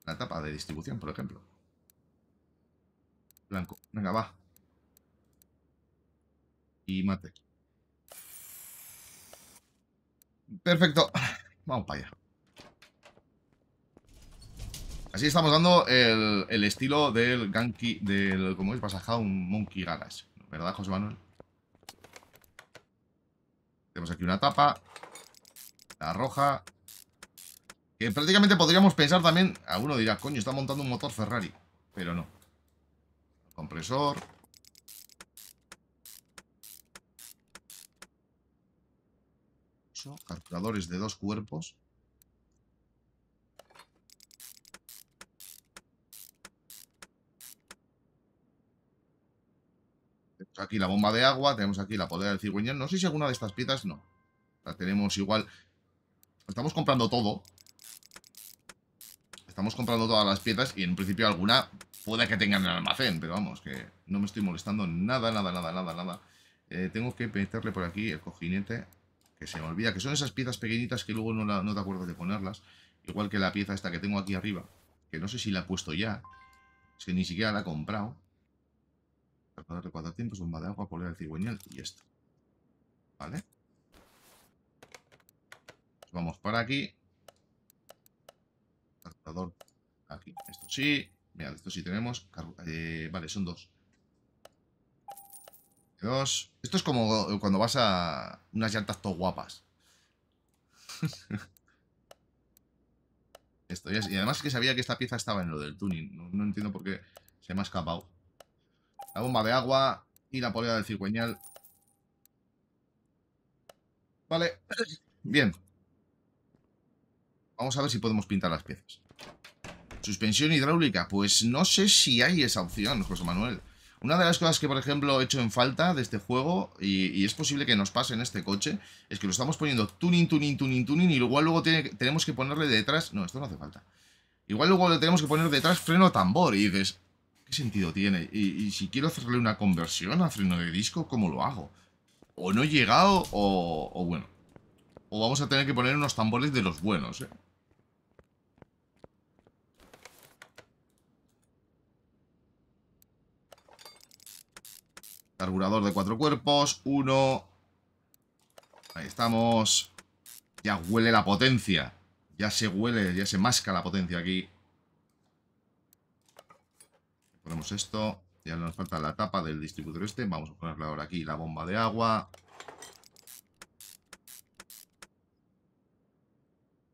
La tapa de distribución, por ejemplo. Blanco. Venga, va. Y mate. Perfecto. Vamos para allá. Así estamos dando el, estilo del Ganky, del, como es? Pasajado un Monkey Garage, ¿verdad, José Manuel? Tenemos aquí una tapa, la roja, que prácticamente podríamos pensar también, alguno dirá, coño, está montando un motor Ferrari, pero no. Compresor. Capturadores de dos cuerpos. aquí la bomba de agua, tenemos aquí la poder del cigüeñón. No sé si alguna de estas piezas no. La tenemos igual. Estamos comprando todo. Estamos comprando todas las piezas y en principio alguna puede que tengan en el almacén, pero vamos, que no me estoy molestando nada, nada, nada, nada, nada. Eh, tengo que meterle por aquí el cojinete, que se me olvida, que son esas piezas pequeñitas que luego no, no te acuerdas de ponerlas. Igual que la pieza esta que tengo aquí arriba, que no sé si la he puesto ya, es que ni siquiera la he comprado. Cargador de tiempos, de agua, de cigüeñal y esto. ¿Vale? vamos para aquí. Cargador aquí. Esto sí. Mira, esto sí tenemos. Eh, vale, son dos. Dos. Esto es como cuando vas a unas llantas todo guapas. esto ya es. Y además es que sabía que esta pieza estaba en lo del tuning. no entiendo por qué se me ha escapado. La bomba de agua y la polea del circueñal. Vale. Bien. Vamos a ver si podemos pintar las piezas. Suspensión hidráulica. Pues no sé si hay esa opción, José Manuel. Una de las cosas que, por ejemplo, he hecho en falta de este juego, y, es posible que nos pase en este coche, es que lo estamos poniendo tuning, tuning, tuning, tuning, y igual luego tenemos que ponerle detrás... No, esto no hace falta. Igual luego le tenemos que poner detrás freno tambor, y dices sentido tiene? Y, si quiero hacerle una conversión a freno de disco, ¿cómo lo hago? O no he llegado, o, o bueno. O vamos a tener que poner unos tambores de los buenos, ¿eh? Carburador de cuatro cuerpos, uno. Ahí estamos. Ya huele la potencia. Ya se huele, ya se masca la potencia aquí. Ponemos esto. Ya nos falta la tapa del distribuidor este. Vamos a ponerle ahora aquí la bomba de agua.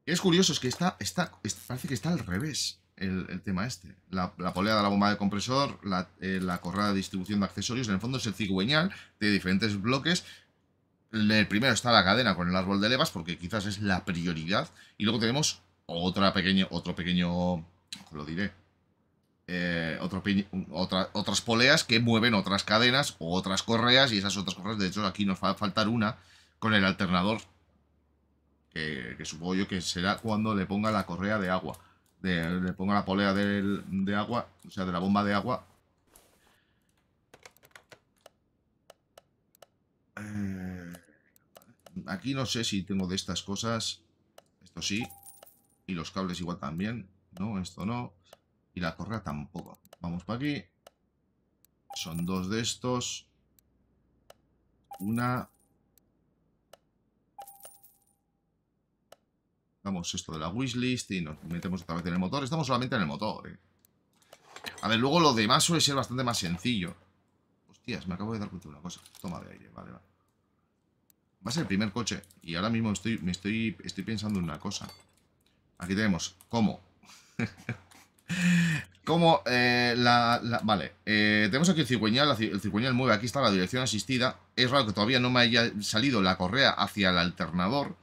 Es curioso, es que está, está, parece que está al revés el, tema este. La, la, polea de la bomba de compresor, la, corrada eh, correa de distribución de accesorios, en el fondo es el cigüeñal de diferentes bloques el primero está la cadena con el árbol de levas, porque quizás es la prioridad. Y luego tenemos otra pequeño, otro pequeño, lo diré, eh, otras poleas que mueven otras cadenas o otras correas y esas otras correas, de hecho aquí nos va a faltar una con el alternador, que, supongo yo que será cuando le ponga la correa de agua, le ponga la polea de agua, o sea, de la bomba de agua. Eh, aquí no sé si tengo de estas cosas, esto sí, y los cables igual también, no, esto no, la correa tampoco. Vamos para aquí. Son dos de estos. Una. Vamos, esto de la wishlist y nos metemos otra vez en el motor. Estamos solamente en el motor. Eh. A ver, luego lo demás suele ser bastante más sencillo. Hostias, me acabo de dar cuenta de una cosa. Toma de aire, vale, vale. Va a ser el primer coche. Y ahora mismo estoy, me estoy, estoy pensando en una cosa. Aquí tenemos cómo. Como eh, la, Vale, eh, tenemos aquí el cigüeñal, el cigüeñal mueve, aquí está la dirección asistida. Es raro que todavía no me haya salido la correa hacia el alternador.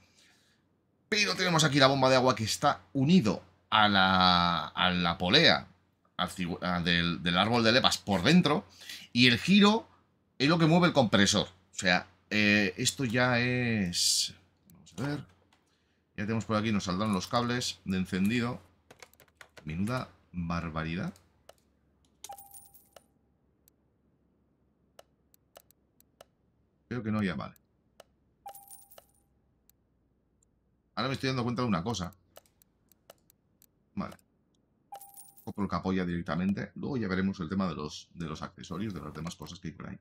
Pero tenemos aquí la bomba de agua que está unido a la, a la polea del, árbol de lepas por dentro. Y el giro es lo que mueve el compresor. O sea, eh, esto ya es... Vamos a ver. Ya tenemos por aquí, nos saldrán los cables de encendido. Menuda barbaridad. Creo que no ya vale. Ahora me estoy dando cuenta de una cosa. Vale. lo el apoya directamente. Luego ya veremos el tema de los, de los accesorios, de las demás cosas que hay por ahí.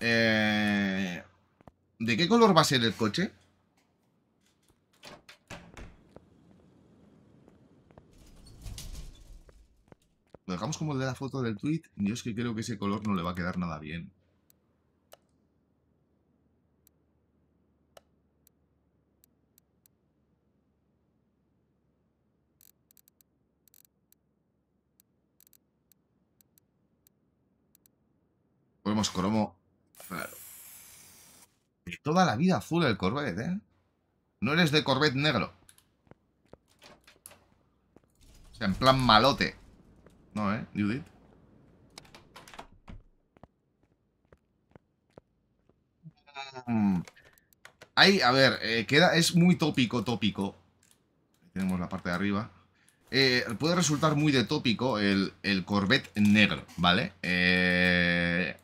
Eh, ¿De qué color va a ser el coche? Lo dejamos como de la foto del tweet. Yo es que creo que ese color no le va a quedar nada bien. Ponemos cromo. Claro. Es toda la vida azul el Corvette, ¿eh? No eres de Corvette negro. O sea, en plan malote. No, eh, mm, you a ver, eh, queda, es muy tópico, tópico. tenemos la parte de arriba. Eh, puede resultar muy de tópico el, el Corvette negro, ¿vale? Eh,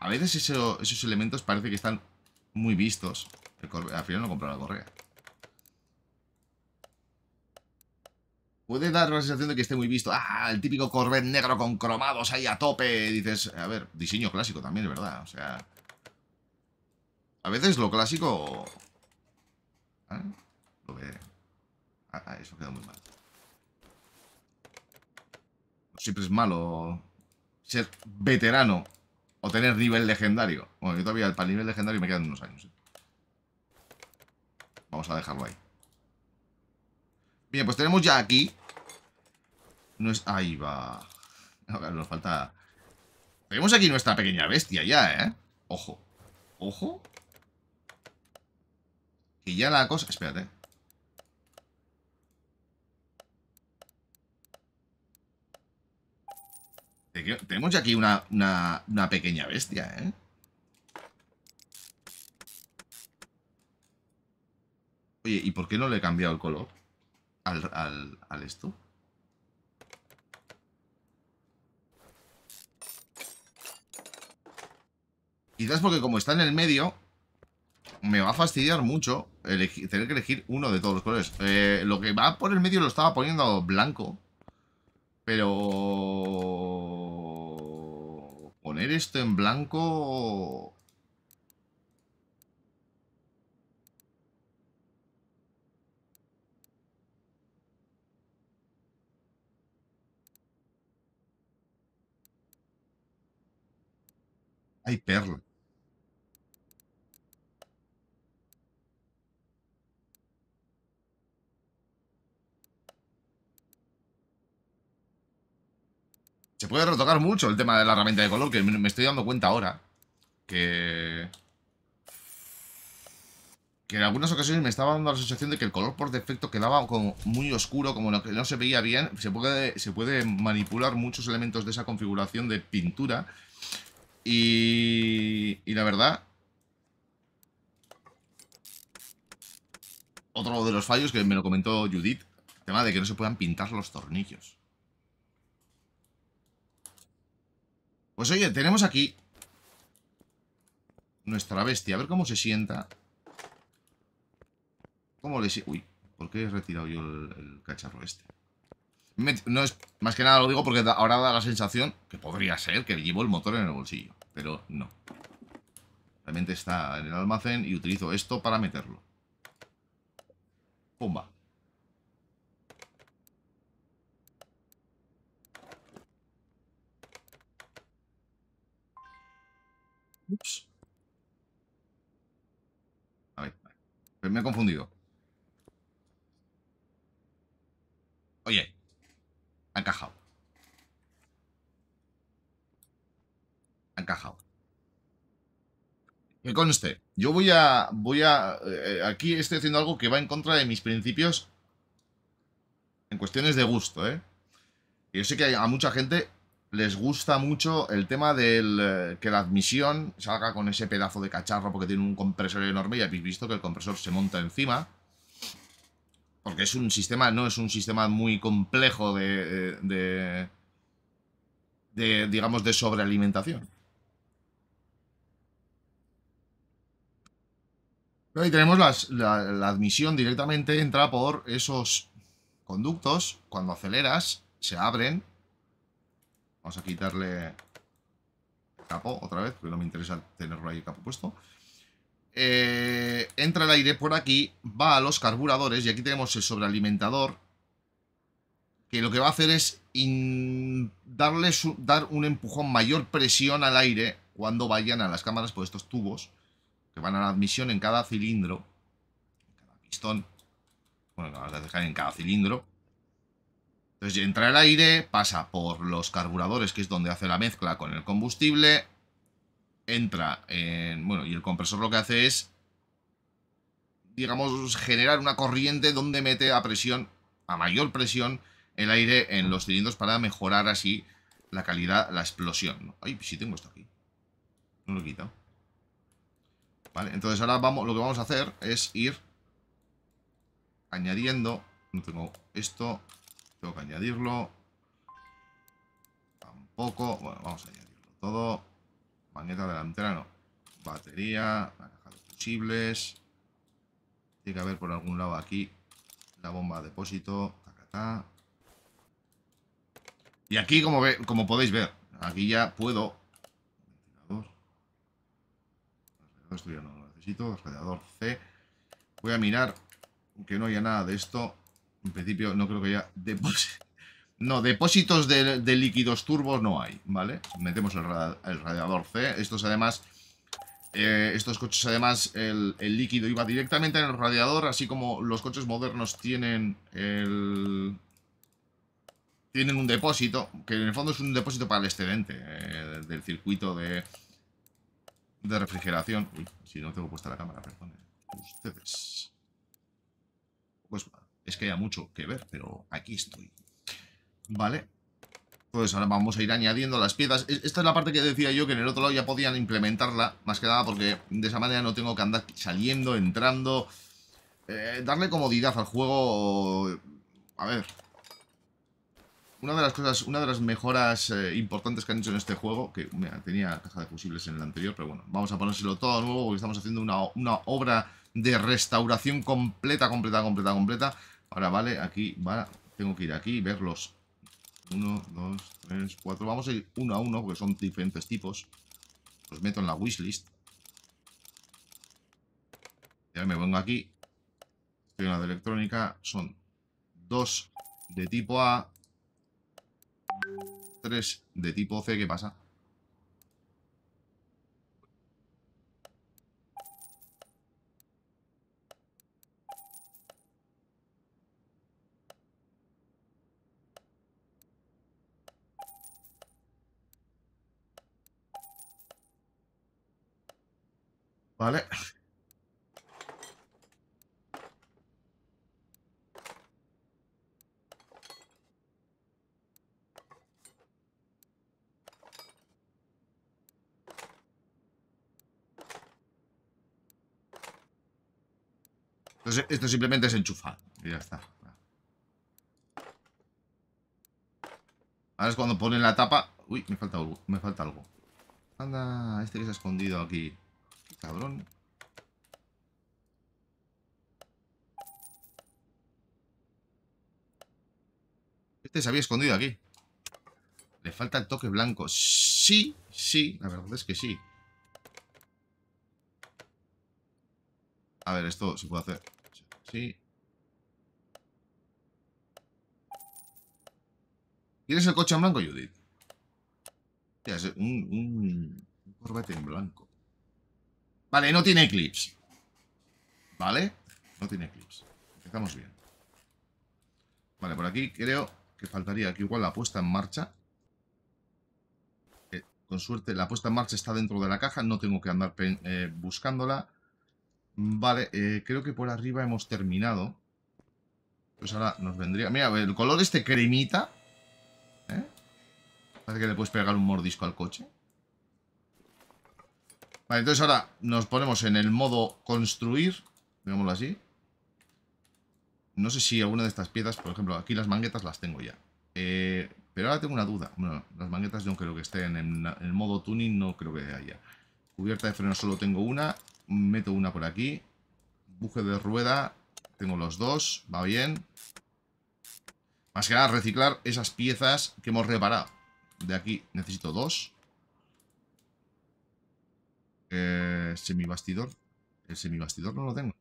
a veces eso, esos elementos parece que están muy vistos. al final no comprado la correa. Puede dar la sensación de que esté muy visto. Ah, el típico Corvette negro con cromados ahí a tope. Dices, a ver, diseño clásico también, es verdad. O sea... A veces lo clásico... ¿eh? Lo ve... Ah, ah, eso queda muy mal. Siempre es malo ser veterano o tener nivel legendario. Bueno, yo todavía para el nivel legendario me quedan unos años. ¿eh? Vamos a dejarlo ahí. Bien, pues tenemos ya aquí. No Ahí va. Ahora nos falta... Tenemos aquí nuestra pequeña bestia ya, ¿eh? Ojo. Ojo. Y ya la cosa... Espérate. Tenemos ya aquí una, una pequeña bestia, ¿eh? Oye, ¿y por qué no le he cambiado el color? al, al, al esto. Quizás porque como está en el medio, me va a fastidiar mucho tener que elegir uno de todos los colores. Eh, lo que va por el medio lo estaba poniendo blanco. Pero... Poner esto en blanco... Hay perla. Se puede retocar mucho el tema de la herramienta de color, que me estoy dando cuenta ahora. Que... Que en algunas ocasiones me estaba dando la sensación de que el color por defecto quedaba como muy oscuro, como lo que no se veía bien. Se puede, se puede manipular muchos elementos de esa configuración de pintura y, la verdad, otro de los fallos que me lo comentó Judith, tema de que no se puedan pintar los tornillos. Pues oye, tenemos aquí nuestra bestia. A ver cómo se sienta. ¿Cómo le... Uy, ¿por qué he retirado yo el cacharro este? No es, más que nada lo digo porque ahora da la sensación que podría ser que llevo el motor en el bolsillo, pero no. Realmente está en el almacén y utilizo esto para meterlo. Pumba. Ups. a ver. me he confundido. Oye, encajado encajado Ha Que conste, yo voy a... Voy a... Eh, aquí estoy haciendo algo que va en contra de mis principios en cuestiones de gusto, ¿eh? Yo sé que a mucha gente les gusta mucho el tema del eh, que la admisión salga con ese pedazo de cacharro porque tiene un compresor enorme y habéis visto que el compresor se monta encima. Porque es un sistema, no es un sistema muy complejo de, digamos, de sobrealimentación. ahí tenemos la, la admisión directamente, entra por esos conductos, cuando aceleras, se abren. Vamos a quitarle capo otra vez, porque no me interesa tenerlo ahí capo puesto. Eh, entra el aire por aquí, va a los carburadores y aquí tenemos el sobrealimentador que lo que va a hacer es darle dar un empujón, mayor presión al aire cuando vayan a las cámaras por estos tubos que van a la admisión en cada cilindro, cada pistón, bueno, que van a dejar en cada cilindro. Entonces entra el aire, pasa por los carburadores, que es donde hace la mezcla con el combustible, entra en... Bueno, y el compresor lo que hace es, digamos, generar una corriente donde mete a presión, a mayor presión, el aire en los cilindros para mejorar así la calidad, la explosión. Ay, si tengo esto aquí. No lo quito Vale, entonces ahora vamos, lo que vamos a hacer es ir añadiendo... No tengo esto, tengo que añadirlo. Tampoco. Bueno, vamos a añadirlo todo. Magneta delantera no. Batería, la caja Tiene que haber por algún lado aquí la bomba de depósito. Y aquí, como, como podéis ver, aquí ya puedo... Esto ya no lo necesito. Radiador C. Voy a mirar aunque no haya nada de esto. En principio no creo que haya depósito. No, depósitos de, líquidos turbos no hay, ¿vale? Metemos el, radiador C. Estos además... Eh, estos coches además el, líquido iba directamente en el radiador, así como los coches modernos tienen Tienen un depósito, que en el fondo es un depósito para el excedente eh, del circuito de, de refrigeración. Uy, si no tengo puesta la cámara, perdón. Ustedes. Pues es que hay mucho que ver, pero aquí estoy. Vale. Pues ahora vamos a ir añadiendo las piezas. Esta es la parte que decía yo que en el otro lado ya podían implementarla, más que nada porque de esa manera no tengo que andar saliendo, entrando. Eh, darle comodidad al juego... A ver... Una de las cosas, una de las mejoras eh, importantes que han hecho en este juego, que tenía caja de fusibles en el anterior, pero bueno, vamos a ponérselo todo nuevo porque estamos haciendo una, obra de restauración completa, completa, completa, completa. Ahora vale, aquí, va, tengo que ir aquí, y verlos 1, 2, 3, 4. Vamos a ir uno a uno porque son diferentes tipos. Los meto en la wishlist. Ya me pongo aquí. Estoy en la de electrónica. Son 2 de tipo A. 3 de tipo C. ¿Qué pasa? Vale. Entonces, esto simplemente es enchufar y ya está. Ahora es cuando ponen la tapa. Uy, me falta algo. Me falta algo. Anda, este que se ha escondido aquí cabrón. Este se había escondido aquí. Le falta el toque blanco. Sí, sí, la verdad es que sí. A ver, esto se puede hacer. Sí. ¿Quieres el coche en blanco, Judith? un, un corbete en blanco. Vale, no tiene eclipse ¿Vale? No tiene clips. Empezamos bien. Vale, por aquí creo que faltaría aquí igual la puesta en marcha. Eh, con suerte, la puesta en marcha está dentro de la caja. No tengo que andar eh, buscándola. Vale, eh, creo que por arriba hemos terminado. Pues ahora nos vendría... Mira, el color este cremita. Parece que le puedes pegar un mordisco al coche. Vale, entonces ahora nos ponemos en el modo construir, digámoslo así. No sé si alguna de estas piezas, por ejemplo, aquí las manguetas las tengo ya. Eh, pero ahora tengo una duda. Bueno, las manguetas yo creo que estén en, en el modo tuning, no creo que haya. Cubierta de freno solo tengo una, meto una por aquí. Buje de rueda, tengo los dos, va bien. Más que nada reciclar esas piezas que hemos reparado. De aquí necesito dos. Eh, semibastidor. El semibastidor no lo tengo.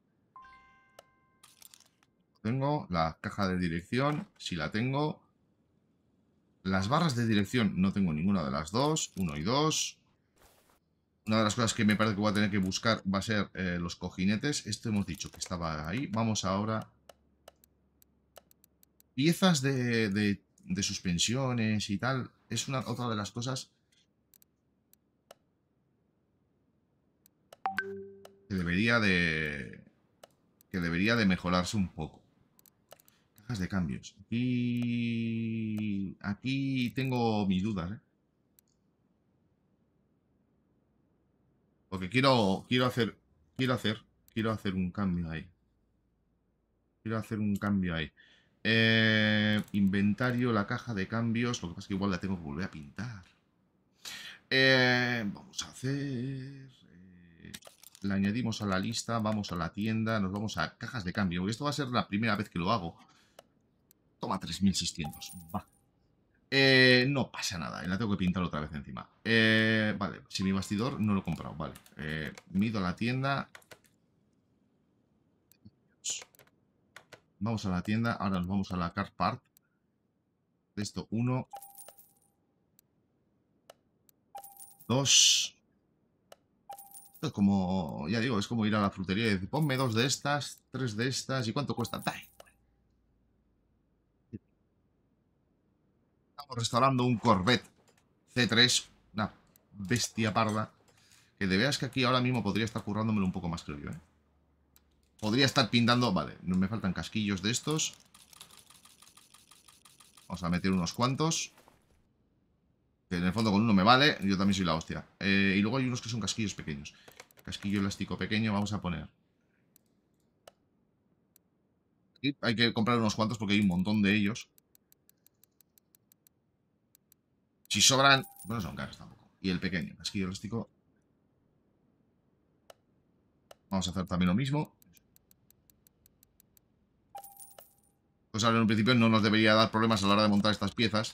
Tengo la caja de dirección, si la tengo. Las barras de dirección no tengo ninguna de las dos, uno y dos. Una de las cosas que me parece que voy a tener que buscar va a ser eh, los cojinetes. Esto hemos dicho que estaba ahí. Vamos ahora. Piezas de, de, de suspensiones y tal. Es una otra de las cosas debería de... que debería de mejorarse un poco. Cajas de cambios. Aquí... aquí tengo mi duda, ¿eh? Porque quiero, quiero hacer, quiero hacer, quiero hacer un cambio ahí. Quiero hacer un cambio ahí. Eh, inventario, la caja de cambios. Lo que pasa es que igual la tengo que volver a pintar. Eh, vamos a hacer la añadimos a la lista, vamos a la tienda, nos vamos a cajas de cambio. Esto va a ser la primera vez que lo hago. Toma 3600, va. Eh, no pasa nada, eh, la tengo que pintar otra vez encima. Eh, vale, si mi bastidor no lo he comprado, vale. mido a la tienda. Vamos a la tienda, ahora nos vamos a la car part. Esto, uno. Dos es como, ya digo, es como ir a la frutería y decir, ponme dos de estas, tres de estas, ¿y cuánto cuesta? Estamos restaurando un Corvette C3, una bestia parda, que de veras que aquí ahora mismo podría estar currándomelo un poco más, creo yo, ¿eh? Podría estar pintando... Vale, no me faltan casquillos de estos. Vamos a meter unos cuantos en el fondo con uno me vale, yo también soy la hostia. Eh, y luego hay unos que son casquillos pequeños. Casquillo elástico pequeño, vamos a poner. hay que comprar unos cuantos porque hay un montón de ellos. Si sobran... Bueno, son caras tampoco. Y el pequeño, casquillo elástico. Vamos a hacer también lo mismo. Pues ahora en un principio no nos debería dar problemas a la hora de montar estas piezas.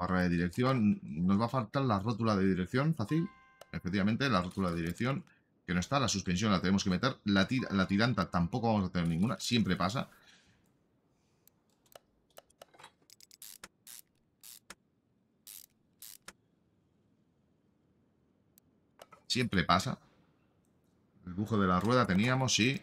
barra de dirección, nos va a faltar la rótula de dirección, fácil, efectivamente, la rótula de dirección, que no está, la suspensión la tenemos que meter, la, tiranta tampoco vamos a tener ninguna, siempre pasa. Siempre pasa. El dibujo de la rueda teníamos, sí.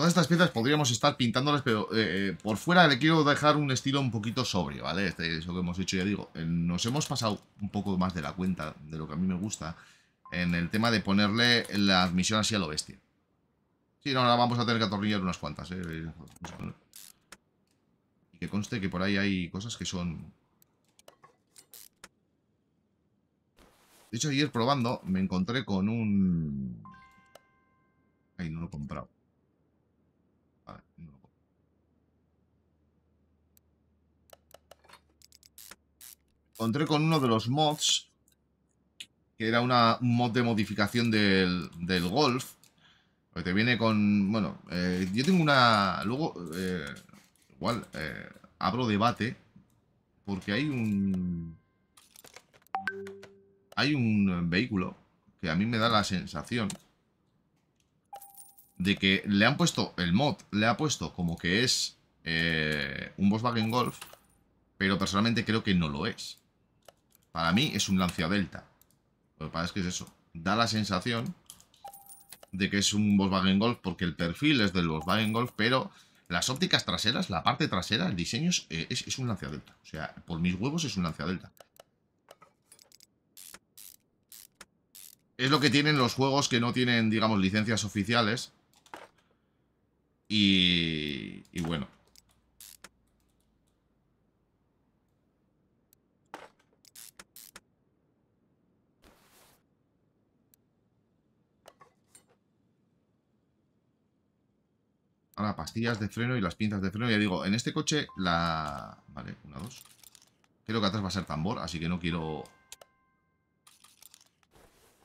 Todas estas piezas podríamos estar pintándolas, pero eh, eh, por fuera le quiero dejar un estilo un poquito sobrio, ¿vale? Este, eso que hemos hecho, ya digo, eh, nos hemos pasado un poco más de la cuenta de lo que a mí me gusta en el tema de ponerle la admisión así a lo bestia. Sí, no, ahora vamos a tener que atornillar unas cuantas, ¿eh? Y que conste que por ahí hay cosas que son... De hecho, ayer probando me encontré con un... Ay, no lo he comprado. Ah, Encontré con uno de los mods, que era un mod de modificación del, del golf, que te viene con... Bueno, eh, yo tengo una... Luego, eh, igual, eh, abro debate, porque hay un... Hay un vehículo que a mí me da la sensación de que le han puesto, el mod le ha puesto como que es eh, un Volkswagen Golf, pero personalmente creo que no lo es. Para mí es un Lancia Delta. Lo que pasa es que es eso. Da la sensación de que es un Volkswagen Golf porque el perfil es del Volkswagen Golf, pero las ópticas traseras, la parte trasera, el diseño es, eh, es un Lancia Delta. O sea, por mis huevos es un Lancia Delta. Es lo que tienen los juegos que no tienen, digamos, licencias oficiales y, bueno. Ahora, pastillas de freno y las pinzas de freno. Ya digo, en este coche la... Vale, una, dos. Creo que atrás va a ser tambor, así que no quiero...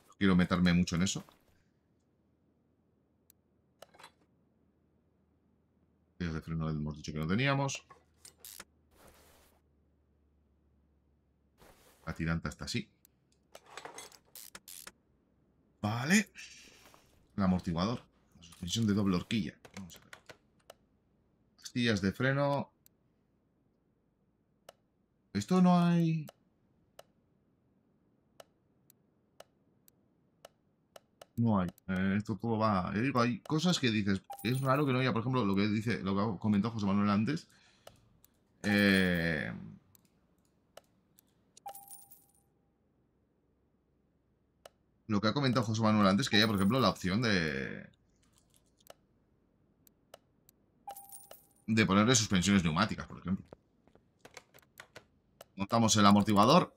No quiero meterme mucho en eso. Pastillas de freno hemos dicho que no teníamos. La tiranta está así. Vale. El amortiguador. La suspensión de doble horquilla. Vamos a ver. Pastillas de freno. Esto no hay... No hay. Eh, esto todo va. Eh, hay cosas que dices. Es raro que no haya, por ejemplo, lo que dice, lo que comentó José Manuel antes. Eh, lo que ha comentado José Manuel antes, que haya, por ejemplo, la opción de... De ponerle suspensiones neumáticas, por ejemplo. Montamos el amortiguador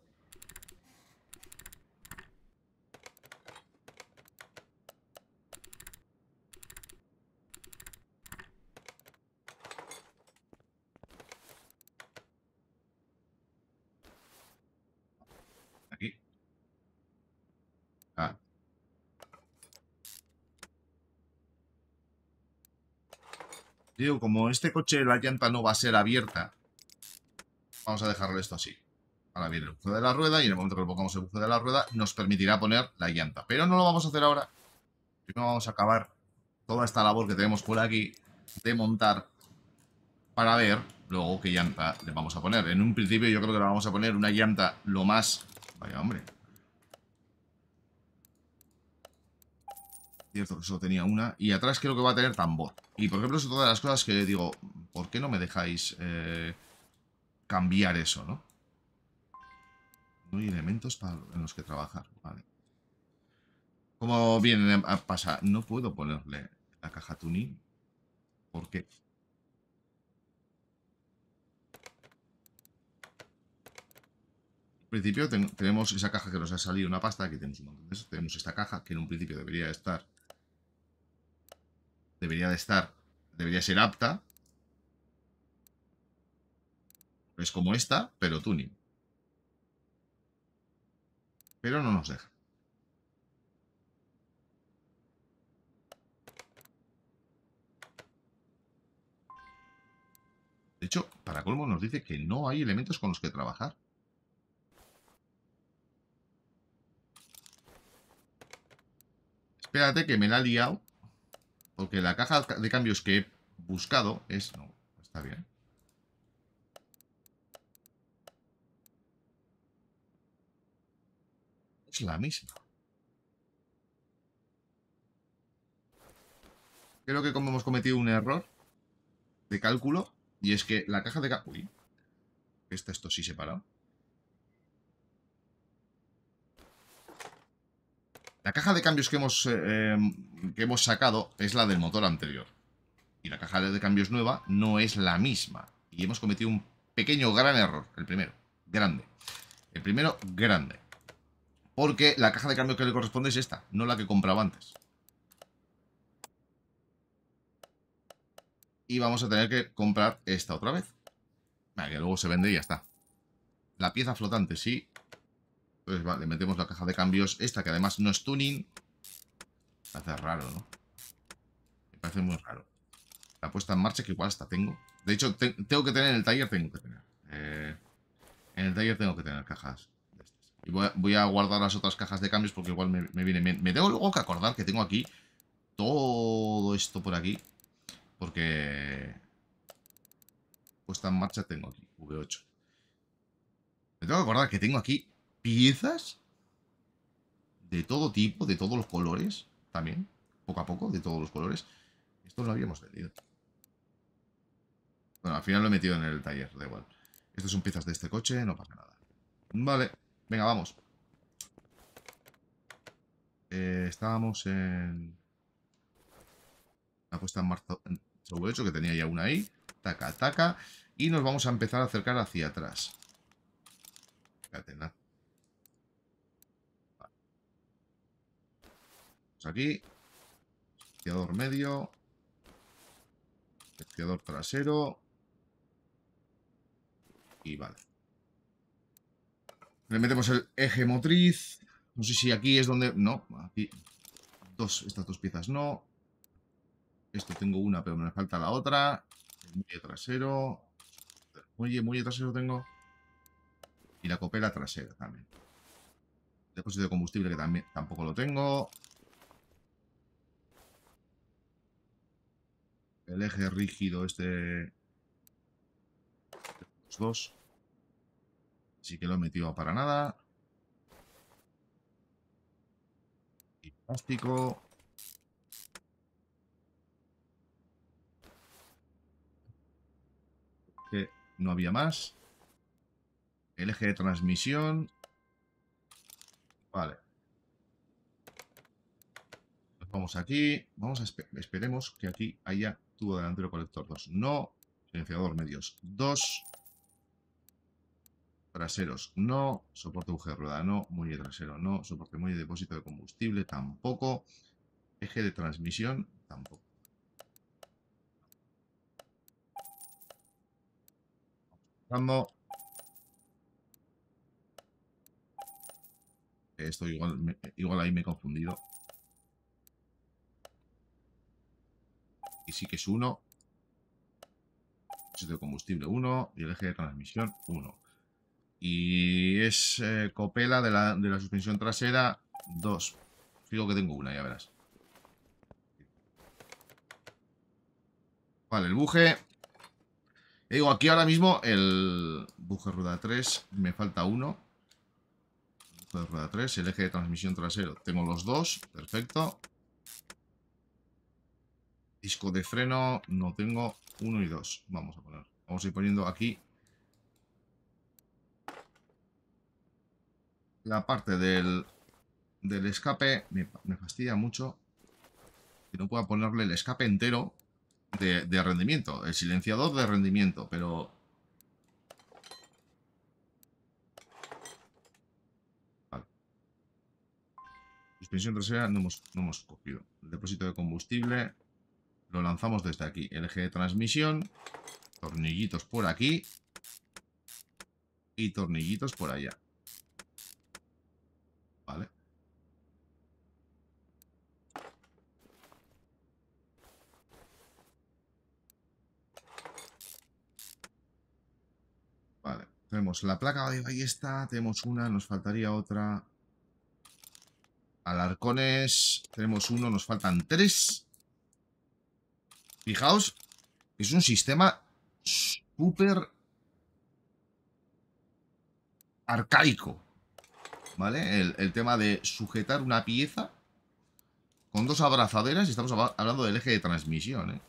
Digo, como este coche la llanta no va a ser abierta, vamos a dejarlo esto así. para abrir el buzo de la rueda y en el momento que le pongamos el buje de la rueda nos permitirá poner la llanta. Pero no lo vamos a hacer ahora. Primero vamos a acabar toda esta labor que tenemos por aquí de montar para ver luego qué llanta le vamos a poner. En un principio yo creo que le vamos a poner una llanta lo más... Vaya, hombre. Cierto que solo tenía una. Y atrás creo que va a tener tambor. Y por ejemplo, es todas las cosas que digo, ¿por qué no me dejáis eh, cambiar eso, no? No hay elementos en los que trabajar, vale. Como eh, a ah, pasar? no puedo ponerle la caja tuning. ¿Por qué? principio tenemos esa caja que nos ha salido una pasta, que tenemos un montón de eso, tenemos esta caja que en un principio debería estar debería de estar, debería ser apta. Es como esta, pero tuning. Pero no nos deja. De hecho, para colmo nos dice que no hay elementos con los que trabajar. Espérate que me la ha liado. Porque la caja de cambios que he buscado es... No, está bien. Es la misma. Creo que como hemos cometido un error de cálculo, y es que la caja de... Uy, está esto sí se separado. La caja de cambios que hemos, eh, em, hemos sacado es la del motor anterior. Y la caja de cambios nueva no es la misma. Y hemos cometido un pequeño gran error. El primero, grande. El primero, grande. Porque la caja de cambio que le corresponde es esta, no la que compraba antes. Y vamos a tener que comprar esta otra vez. Vale, que luego se vende y ya está. La pieza flotante, sí. Entonces pues vale, metemos la caja de cambios esta, que además no es tuning. Me Parece raro, ¿no? Me parece muy raro. La puesta en marcha que igual hasta tengo. De hecho, tengo que tener en el taller, tengo que tener. Eh, en el taller tengo que tener cajas. Y voy a, guardar las otras cajas de cambios porque igual me, me viene bien. Me tengo luego que acordar que tengo aquí todo esto por aquí. Porque... Puesta en marcha tengo aquí, V8. Me tengo que acordar que tengo aquí piezas de todo tipo, de todos los colores, también, poco a poco, de todos los colores. Esto lo habíamos vendido Bueno, al final lo he metido en el taller, da igual. Estas son piezas de este coche, no pasa nada. Vale, venga, vamos. Eh, estábamos en... La puesta en marzo sobre hecho, que tenía ya una ahí. Taca, taca. Y nos vamos a empezar a acercar hacia atrás. aquí. Esquiador medio. Esquiador trasero. Y vale. Le metemos el eje motriz. No sé si aquí es donde... No, aquí... Dos, estas dos piezas no. Esto tengo una, pero me falta la otra. El muelle trasero. Muelle, muelle trasero tengo. Y la copela trasera también. Depósito de combustible que también, tampoco lo tengo. el eje rígido este, los dos. Así que lo he metido para nada. Y plástico. Que no había más. El eje de transmisión. Vale. Vamos aquí. Vamos a esperemos que aquí haya tubo delantero colector 2, no. Silenciador medios 2. Traseros no. Soporte buje de rueda no. Muelle trasero no. Soporte muelle depósito de combustible tampoco. Eje de transmisión tampoco. Esto igual ahí me he confundido. Y sí que es uno. Sitio de combustible 1. Y el eje de transmisión 1. Y es eh, copela de la, suspensión trasera 2. Fijo que tengo una, ya verás. Vale, el buje. Digo, aquí ahora mismo el buje rueda 3. Me falta uno. Buje rueda 3. El eje de transmisión trasero. Tengo los dos. Perfecto. Disco de freno, no tengo uno y dos. Vamos a poner. Vamos a ir poniendo aquí la parte del, escape. Me, me, fastidia mucho que no pueda ponerle el escape entero de, rendimiento. El silenciador de rendimiento, pero... Vale. Suspensión trasera no hemos, no cogido. depósito de combustible lo lanzamos desde aquí. El eje de transmisión. Tornillitos por aquí. Y tornillitos por allá. Vale. Vale. Tenemos la placa de ballesta. Tenemos una. Nos faltaría otra. Alarcones. Tenemos uno. Nos faltan tres. Fijaos, es un sistema súper arcaico, ¿vale? El, tema de sujetar una pieza con dos abrazaderas y estamos hablando del eje de transmisión, ¿eh?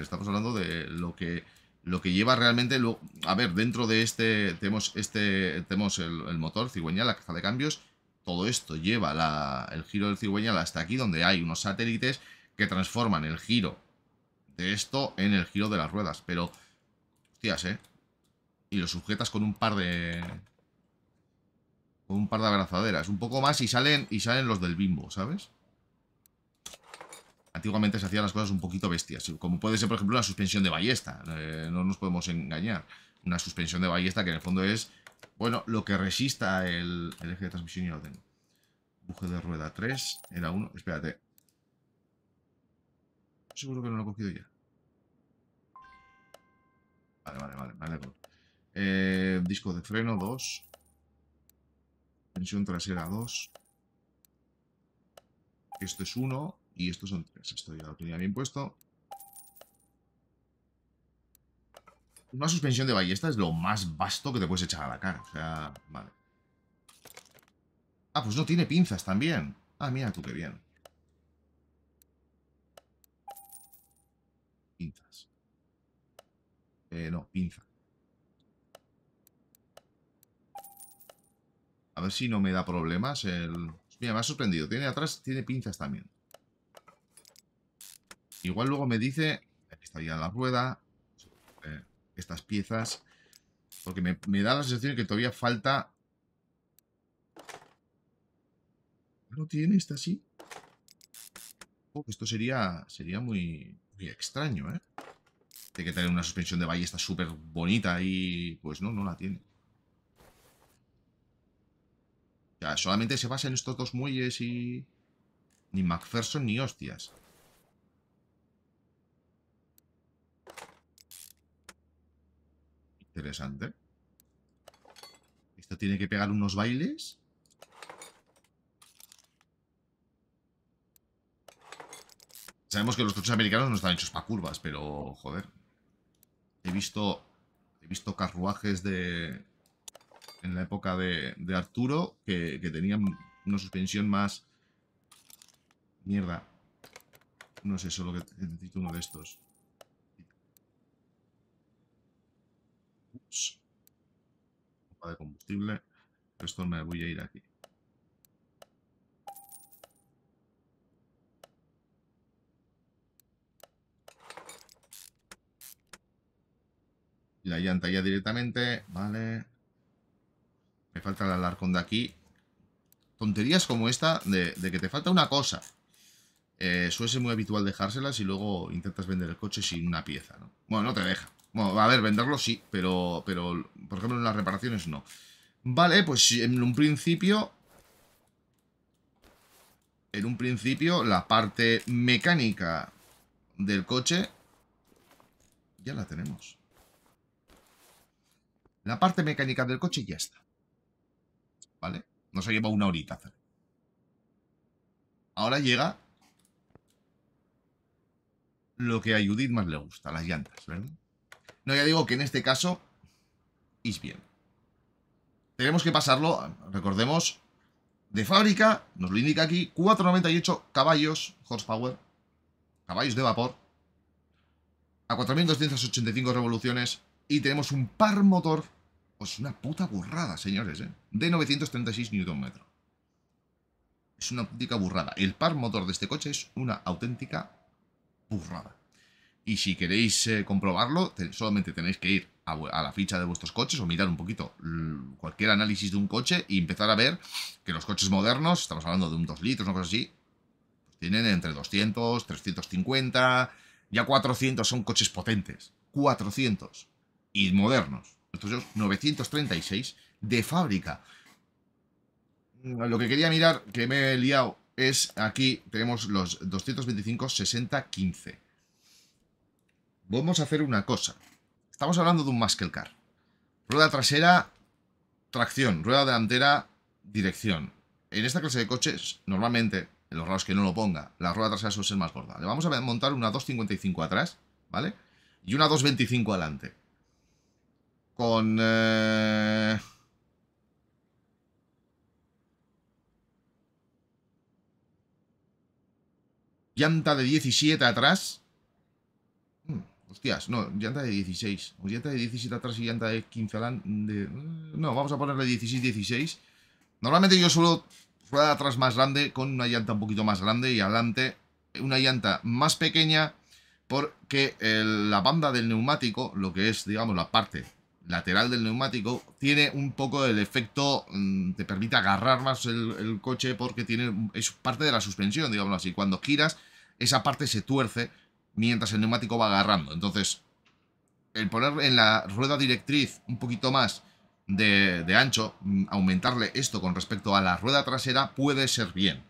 estamos hablando de lo que lo que lleva realmente... a ver, dentro de este... Tenemos, este, tenemos el, motor cigüeñal, la caja de cambios. Todo esto lleva el giro del cigüeñal hasta aquí, donde hay unos satélites que transforman el giro de esto en el giro de las ruedas. Pero, hostias, ¿eh? Y lo sujetas con un par de... Con un par de abrazaderas. Un poco más y salen, y salen los del bimbo, ¿sabes? Antiguamente se hacían las cosas un poquito bestias. Como puede ser, por ejemplo, una suspensión de ballesta. Eh, no nos podemos engañar. Una suspensión de ballesta que en el fondo es... Bueno, lo que resista el, eje de transmisión y orden. Buje de rueda 3, era 1. Espérate, Seguro que no lo he cogido ya. Vale, vale, vale, eh, disco de freno 2. Tensión trasera dos. Esto es uno. y estos son tres. Esto ya lo tenía bien puesto. Una suspensión de ballesta es lo más vasto que te puedes echar a la cara. O sea, vale. Ah, pues no tiene pinzas también. Ah, mira tú, qué bien. Eh, no, pinza. A ver si no me da problemas el... Mira, me ha sorprendido. Tiene atrás, tiene pinzas también. Igual luego me dice... Aquí estaría la rueda. Eh, estas piezas. Porque me, da la sensación de que todavía falta... ¿No tiene esta así? esto sería, sería muy, muy extraño, ¿eh? Este, que tener una suspensión de ballesta súper bonita y pues no, no la tiene. O sea, solamente se basa en estos dos muelles y... Ni McPherson ni hostias. Interesante. Esto tiene que pegar unos bailes. Sabemos que los coches americanos no están hechos para curvas, pero joder, visto, he visto carruajes de en la época de, Arturo que, tenían una suspensión más... Mierda. No sé, solo que necesito uno de estos. Ups. Copa de combustible. Esto me voy a ir aquí. La llanta ya directamente. Vale. Me falta la alarcón de aquí. Tonterías como esta de, que te falta una cosa. Eh, suele ser muy habitual dejárselas y luego intentas vender el coche sin una pieza, ¿no? Bueno, no te deja. Bueno, a ver, venderlo sí, pero, pero por ejemplo en las reparaciones no. Vale, pues en un principio... En un principio la parte mecánica del coche ya la tenemos la parte mecánica del coche ya está. ¿Vale? Nos ha llevado una horita Ahora llega lo que a Judith más le gusta, las llantas, ¿verdad? No, ya digo que en este caso, es bien. Tenemos que pasarlo, recordemos, de fábrica, nos lo indica aquí, 498 caballos, horsepower, caballos de vapor, a 4.285 revoluciones, y tenemos un par motor es pues una puta burrada, señores, ¿eh? De 936 Nm. Es una auténtica burrada. El par motor de este coche es una auténtica burrada. Y si queréis eh, comprobarlo, solamente tenéis que ir a, la ficha de vuestros coches o mirar un poquito cualquier análisis de un coche y empezar a ver que los coches modernos, estamos hablando de un 2 litros, una cosa así, tienen entre 200, 350, ya 400 son coches potentes. 400. Y modernos son 936 de fábrica. Lo que quería mirar, que me he liado, es aquí tenemos los 225, 60, 15. Vamos a hacer una cosa. Estamos hablando de un Muscle Car. Rueda trasera, tracción. Rueda delantera, dirección. En esta clase de coches, normalmente, en los raros que no lo ponga, la rueda trasera suele ser más gorda. Le vamos a montar una 255 atrás, ¿vale? Y una 225 adelante con... Eh, llanta de 17 atrás. Hmm, hostias, no, llanta de 16. O llanta de 17 atrás y llanta de 15 adelante. Eh, no, vamos a ponerle 16-16. Normalmente yo suelo rueda atrás más grande con una llanta un poquito más grande y adelante una llanta más pequeña porque la banda del neumático, lo que es, digamos, la parte lateral del neumático tiene un poco el efecto, mm, te permite agarrar más el, coche porque tiene, es parte de la suspensión, digamos así. Cuando giras, esa parte se tuerce mientras el neumático va agarrando. Entonces, el poner en la rueda directriz un poquito más de ancho, mm, aumentarle esto con respecto a la rueda trasera puede ser bien.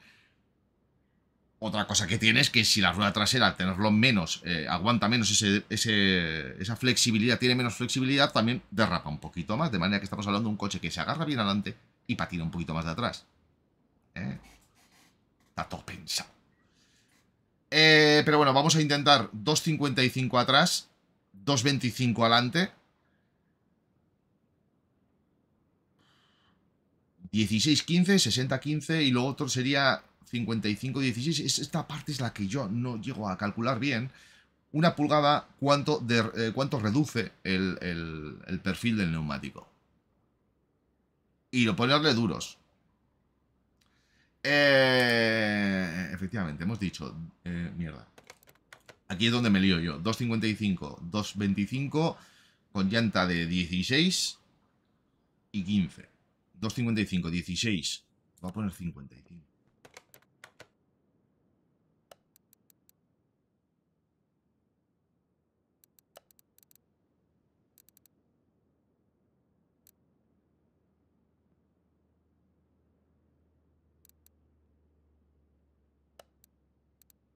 Otra cosa que tiene es que si la rueda trasera, al tenerlo menos, eh, aguanta menos esa flexibilidad, tiene menos flexibilidad, también derrapa un poquito más. De manera que estamos hablando de un coche que se agarra bien adelante y patina un poquito más de atrás. ¿Eh? Está todo pensado. Eh, pero bueno, vamos a intentar 2.55 atrás, 2.25 adelante. 16-15, 60-15 y lo otro sería 55-16, es, esta parte es la que yo no llego a calcular bien. Una pulgada, ¿cuánto, de, eh, cuánto reduce el, perfil del neumático? Y lo ponerle duros. Eh, efectivamente, hemos dicho... Eh, mierda. Aquí es donde me lío yo. 2.55, 2.25 con llanta de 16 y 15. 2.55, 16. Voy a poner 55.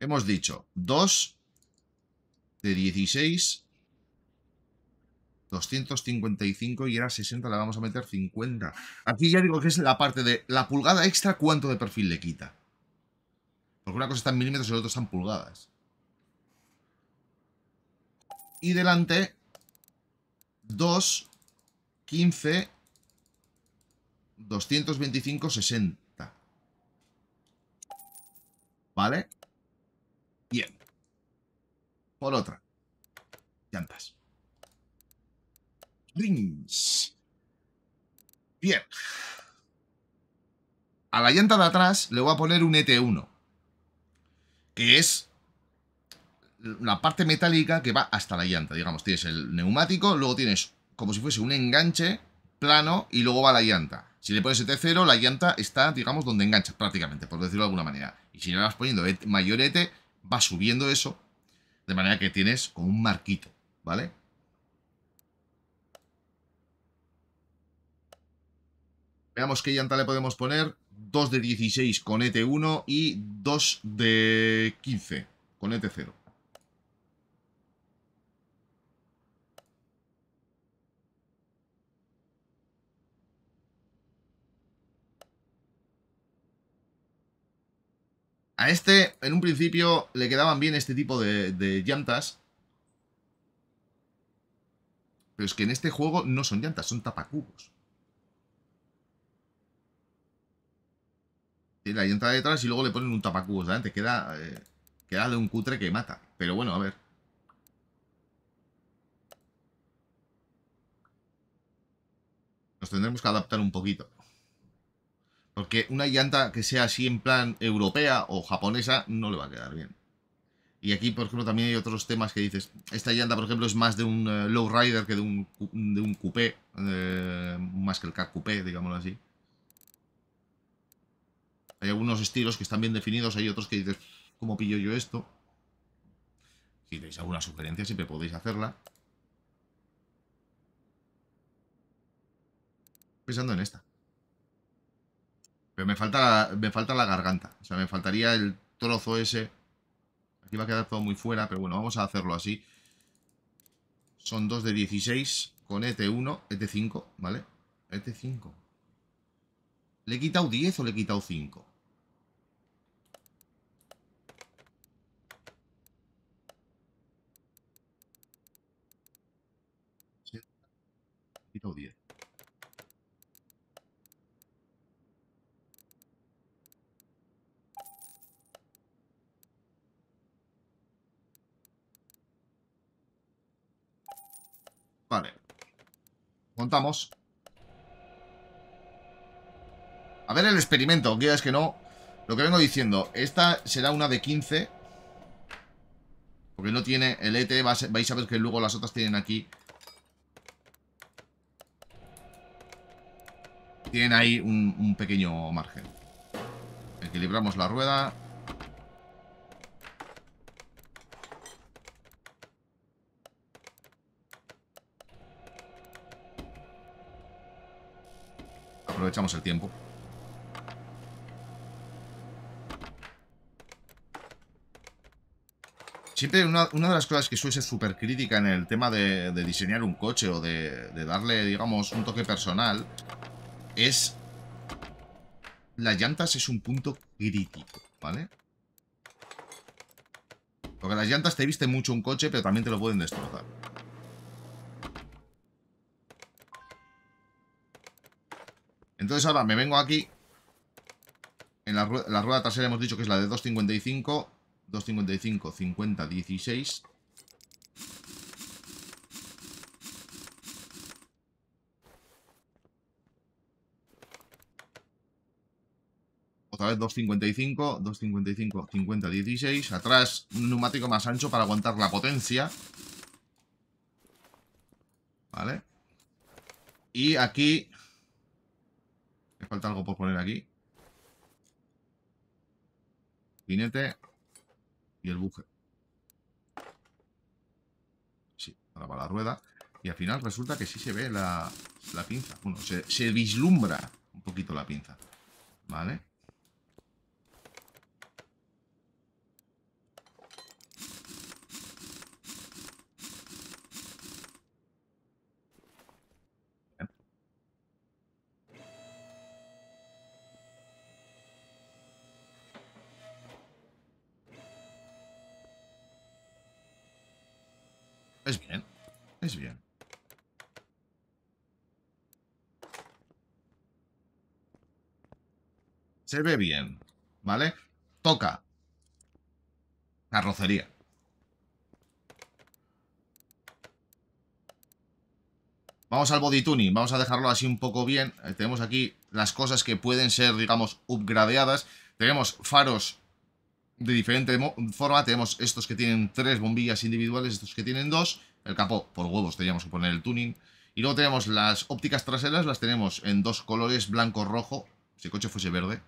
Hemos dicho 2 de 16, 255 y era 60, le vamos a meter 50. Aquí ya digo que es la parte de la pulgada extra, ¿cuánto de perfil le quita? Porque una cosa está en milímetros y la otra está en pulgadas. Y delante, 2, 15, 225, 60. ¿Vale? por otra. Llantas. Rings. Bien. A la llanta de atrás le voy a poner un ET1. Que es la parte metálica que va hasta la llanta. Digamos, tienes el neumático, luego tienes como si fuese un enganche plano y luego va la llanta. Si le pones ET0, la llanta está, digamos, donde engancha prácticamente, por decirlo de alguna manera. Y si le vas poniendo e mayor ET, va subiendo eso de manera que tienes con un marquito, ¿vale? Veamos qué llanta le podemos poner. 2 de 16 con ET1 y 2 de 15 con ET0. A este, en un principio, le quedaban bien este tipo de, llantas. Pero es que en este juego no son llantas, son tapacubos. Tiene la llanta de detrás y luego le ponen un tapacubos de delante. Queda, eh, queda de un cutre que mata. Pero bueno, a ver. Nos tendremos que adaptar un poquito. Porque una llanta que sea así en plan europea o japonesa no le va a quedar bien. Y aquí, por ejemplo, también hay otros temas que dices. Esta llanta, por ejemplo, es más de un eh, lowrider que de un, de coupé. Eh, más que el car coupé, digámoslo así. Hay algunos estilos que están bien definidos, hay otros que dices, ¿cómo pillo yo esto? Si tenéis alguna sugerencia, siempre podéis hacerla. Pensando en esta me falta, me falta la garganta. O sea, me faltaría el trozo ese. Aquí va a quedar todo muy fuera, pero bueno, vamos a hacerlo así. Son dos de 16 con ET1, ET5, ¿vale? ET5. ¿Le he quitado 10 o le he quitado 5? He quitado 10. Vale. Contamos A ver el experimento, que es que no. Lo que vengo diciendo, esta será una de 15. Porque no tiene el ET, vais a ver que luego las otras tienen aquí. Tienen ahí un pequeño margen. Equilibramos la rueda. aprovechamos el tiempo. Siempre una, de las cosas que suele ser súper crítica en el tema de, diseñar un coche o de, darle, digamos, un toque personal es... Las llantas es un punto crítico, ¿vale? Porque las llantas te visten mucho un coche, pero también te lo pueden destrozar. Entonces ahora me vengo aquí. En la, rueda, la rueda trasera hemos dicho que es la de 255. 255, 50, 16. Otra vez 255, 255, 50, 16. Atrás un neumático más ancho para aguantar la potencia. Vale. Y aquí Falta algo por poner aquí. Pinete y el buje. Sí, ahora va la rueda. Y al final resulta que sí se ve la, pinza. Bueno, se vislumbra un poquito la pinza. ¿Vale? Es bien. Es bien. Se ve bien. ¿Vale? Toca. Carrocería. Vamos al body tuning, vamos a dejarlo así un poco bien. Eh, tenemos aquí las cosas que pueden ser, digamos, upgradeadas. Tenemos faros de diferente forma. Tenemos estos que tienen tres bombillas individuales, estos que tienen dos. El capó, por huevos, teníamos que poner el tuning. Y luego tenemos las ópticas traseras, las tenemos en dos colores, blanco-rojo. Si el coche fuese verde.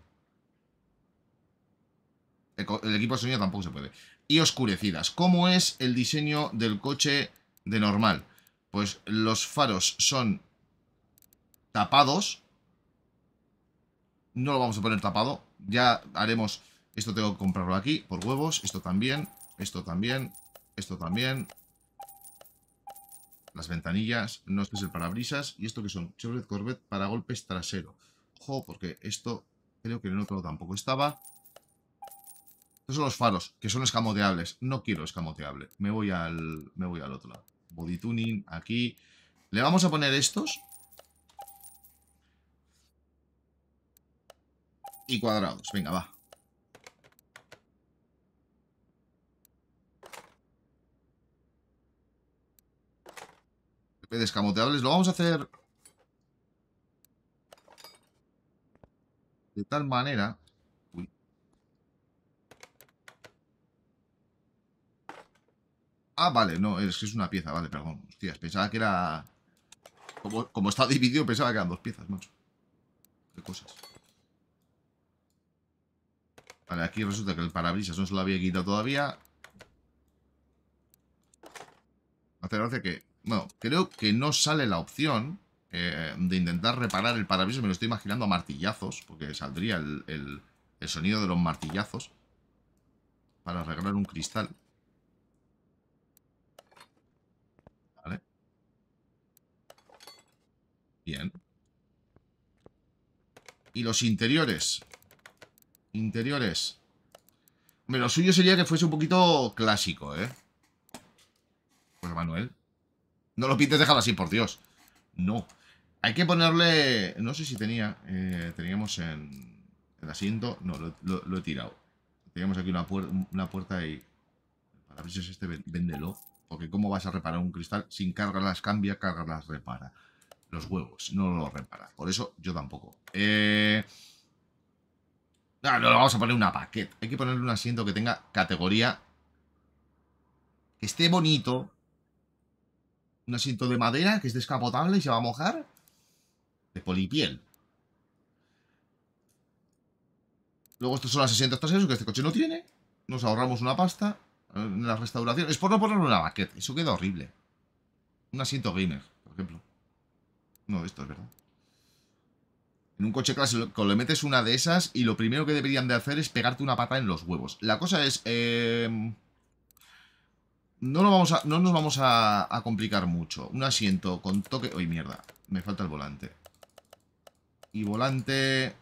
El, equipo de sonido tampoco se puede. Y oscurecidas. ¿Cómo es el diseño del coche de normal? Pues los faros son tapados. No lo vamos a poner tapado. Ya haremos esto tengo que comprarlo aquí, por huevos. Esto también, esto también, esto también. Las ventanillas, no, este es el parabrisas. ¿Y esto que son? Chevrolet Corvette para golpes trasero. Ojo, porque esto creo que en el otro tampoco estaba. Estos son los faros, que son escamoteables. No quiero escamoteable. Me voy al, me voy al otro lado. Body tuning, aquí. Le vamos a poner estos. Y cuadrados. Venga, va. descamoteables. Lo vamos a hacer de tal manera... Ah, vale, no, es que es una pieza, vale, perdón. Hostias, pensaba que era... Como, está dividido, pensaba que eran dos piezas, macho. Qué cosas. Vale, aquí resulta que el parabrisas no se lo había quitado todavía. Hace gracia que bueno, creo que no sale la opción eh, de intentar reparar el parabrisas. Me lo estoy imaginando a martillazos, porque saldría el, el sonido de los martillazos para arreglar un cristal. Vale. Bien. Y los interiores. Interiores. Hombre, lo suyo sería que fuese un poquito clásico, ¿eh? Pues Manuel. No lo pintes, déjalo así, por Dios. No. Hay que ponerle... No sé si tenía... Eh, teníamos en... El asiento... No, lo, he tirado. Teníamos aquí una, puerta y... Para ver si es este, véndelo. Porque cómo vas a reparar un cristal sin cargarlas cambia, cargarlas repara. Los huevos, no lo repara. Por eso yo tampoco. Eh... No, vamos a poner una paquete. Hay que ponerle un asiento que tenga categoría. Que esté bonito, un asiento de madera que es descapotable y se va a mojar. De polipiel. Luego estos son las asientos traseras que este coche no tiene. Nos ahorramos una pasta eh, en la restauración. Es por no en la baqueta. Eso queda horrible. Un asiento gamer, por ejemplo. No, esto es ¿verdad? En un coche clásico le metes una de esas y lo primero que deberían de hacer es pegarte una pata en los huevos. La cosa es... Em, no, vamos a, no nos vamos a, complicar mucho. Un asiento con toque... ¡Uy, mierda! Me falta el volante. Y volante...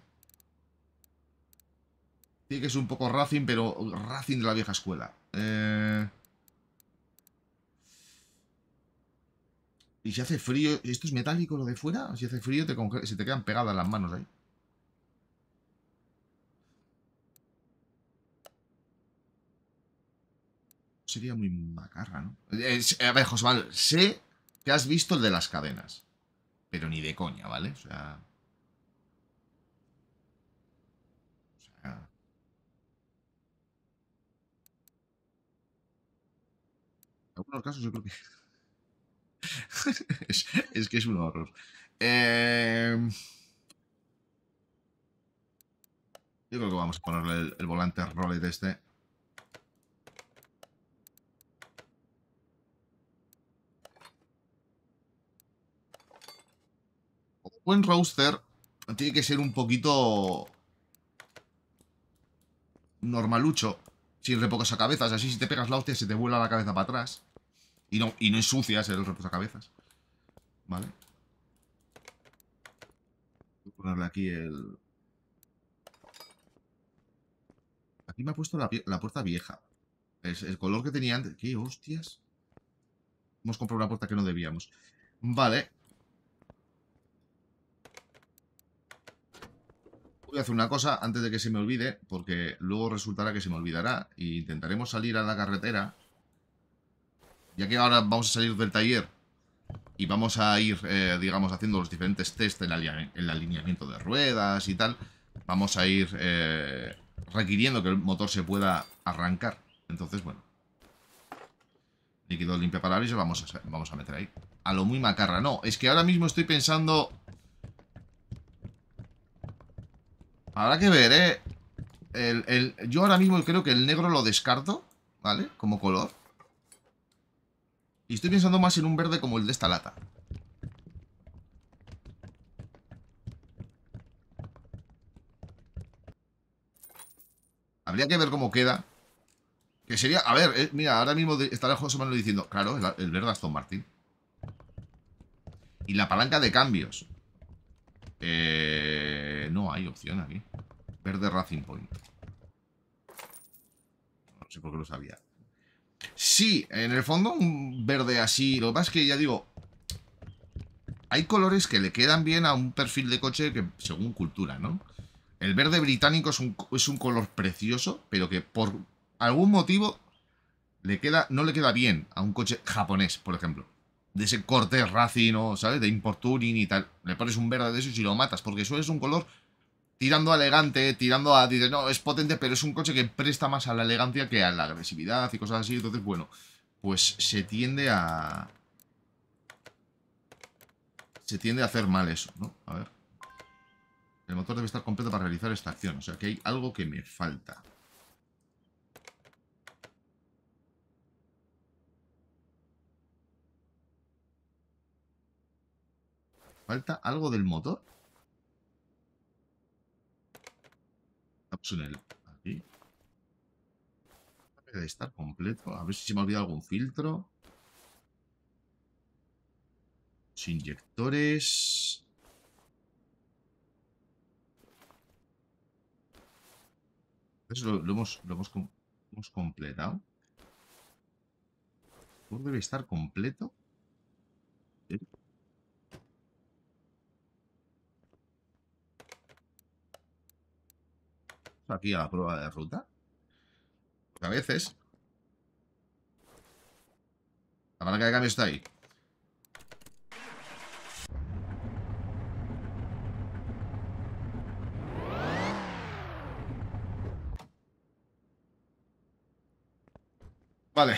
Sí que es un poco Racing, pero Racing de la vieja escuela. Eh, y si hace frío... ¿Esto es metálico lo de fuera? Si hace frío se te quedan pegadas las manos ahí. sería muy macarra, ¿no? a ver, Josval, sé que has visto el de las cadenas. Pero ni de coña, ¿vale? O sea... O sea... En algunos casos yo creo que... es, que es un horror. Eh, yo creo que vamos a ponerle el, volante volante de este. buen roaster tiene que ser un poquito normalucho, sin cabezas, Así si te pegas la hostia se te vuela la cabeza para atrás. Y no, y no ensucias el reposacabezas. ¿Vale? Voy a ponerle aquí el... Aquí me ha puesto la, puerta vieja. Es el color que tenía antes. ¿Qué hostias? Hemos comprado una puerta que no debíamos. Vale. voy a hacer una cosa antes de que se me olvide, porque luego resultará que se me olvidará. Y intentaremos salir a la carretera, ya que ahora vamos a salir del taller y vamos a ir, eh, digamos, haciendo los diferentes test, en el, alineamiento de ruedas y tal, vamos a ir eh, requiriendo que el motor se pueda arrancar. Entonces, bueno. Líquido limpia para aviso, vamos a, vamos a meter ahí. A lo muy macarra. No, es que ahora mismo estoy pensando Habrá que ver, ¿eh? yo ahora mismo creo que el negro lo descarto, ¿vale? Como color. Y estoy pensando más en un verde como el de esta lata. Habría que ver cómo queda. Que sería... A ver, eh, mira, ahora mismo estará José Manuel diciendo... Claro, el, el verde Aston Martin. Y la palanca de cambios. Eh, no hay opción aquí. Verde Racing Point. No sé por qué lo sabía. Sí, en el fondo un verde así. Lo que que ya digo, hay colores que le quedan bien a un perfil de coche que según cultura, ¿no? El verde británico es un, es un color precioso, pero que por algún motivo le queda, no le queda bien a un coche japonés, por ejemplo de ese corte racino, ¿sabes? De importuning y tal. Le pones un verde de eso y lo matas, porque eso es un color tirando a elegante, tirando a... Dices, no, es potente, pero es un coche que presta más a la elegancia que a la agresividad y cosas así. Entonces, bueno, pues se tiende a... Se tiende a hacer mal eso, ¿no? A ver. El motor debe estar completo para realizar esta acción, o sea que hay algo que me falta. ¿Falta algo del motor? Estamos en el... Aquí. Debe estar completo. A ver si se me ha olvidado algún filtro. Los inyectores... Eso lo, lo, hemos, lo hemos, completado. El debe estar completo. aquí a la prueba de ruta? a veces... La marca de cambio está ahí. Vale.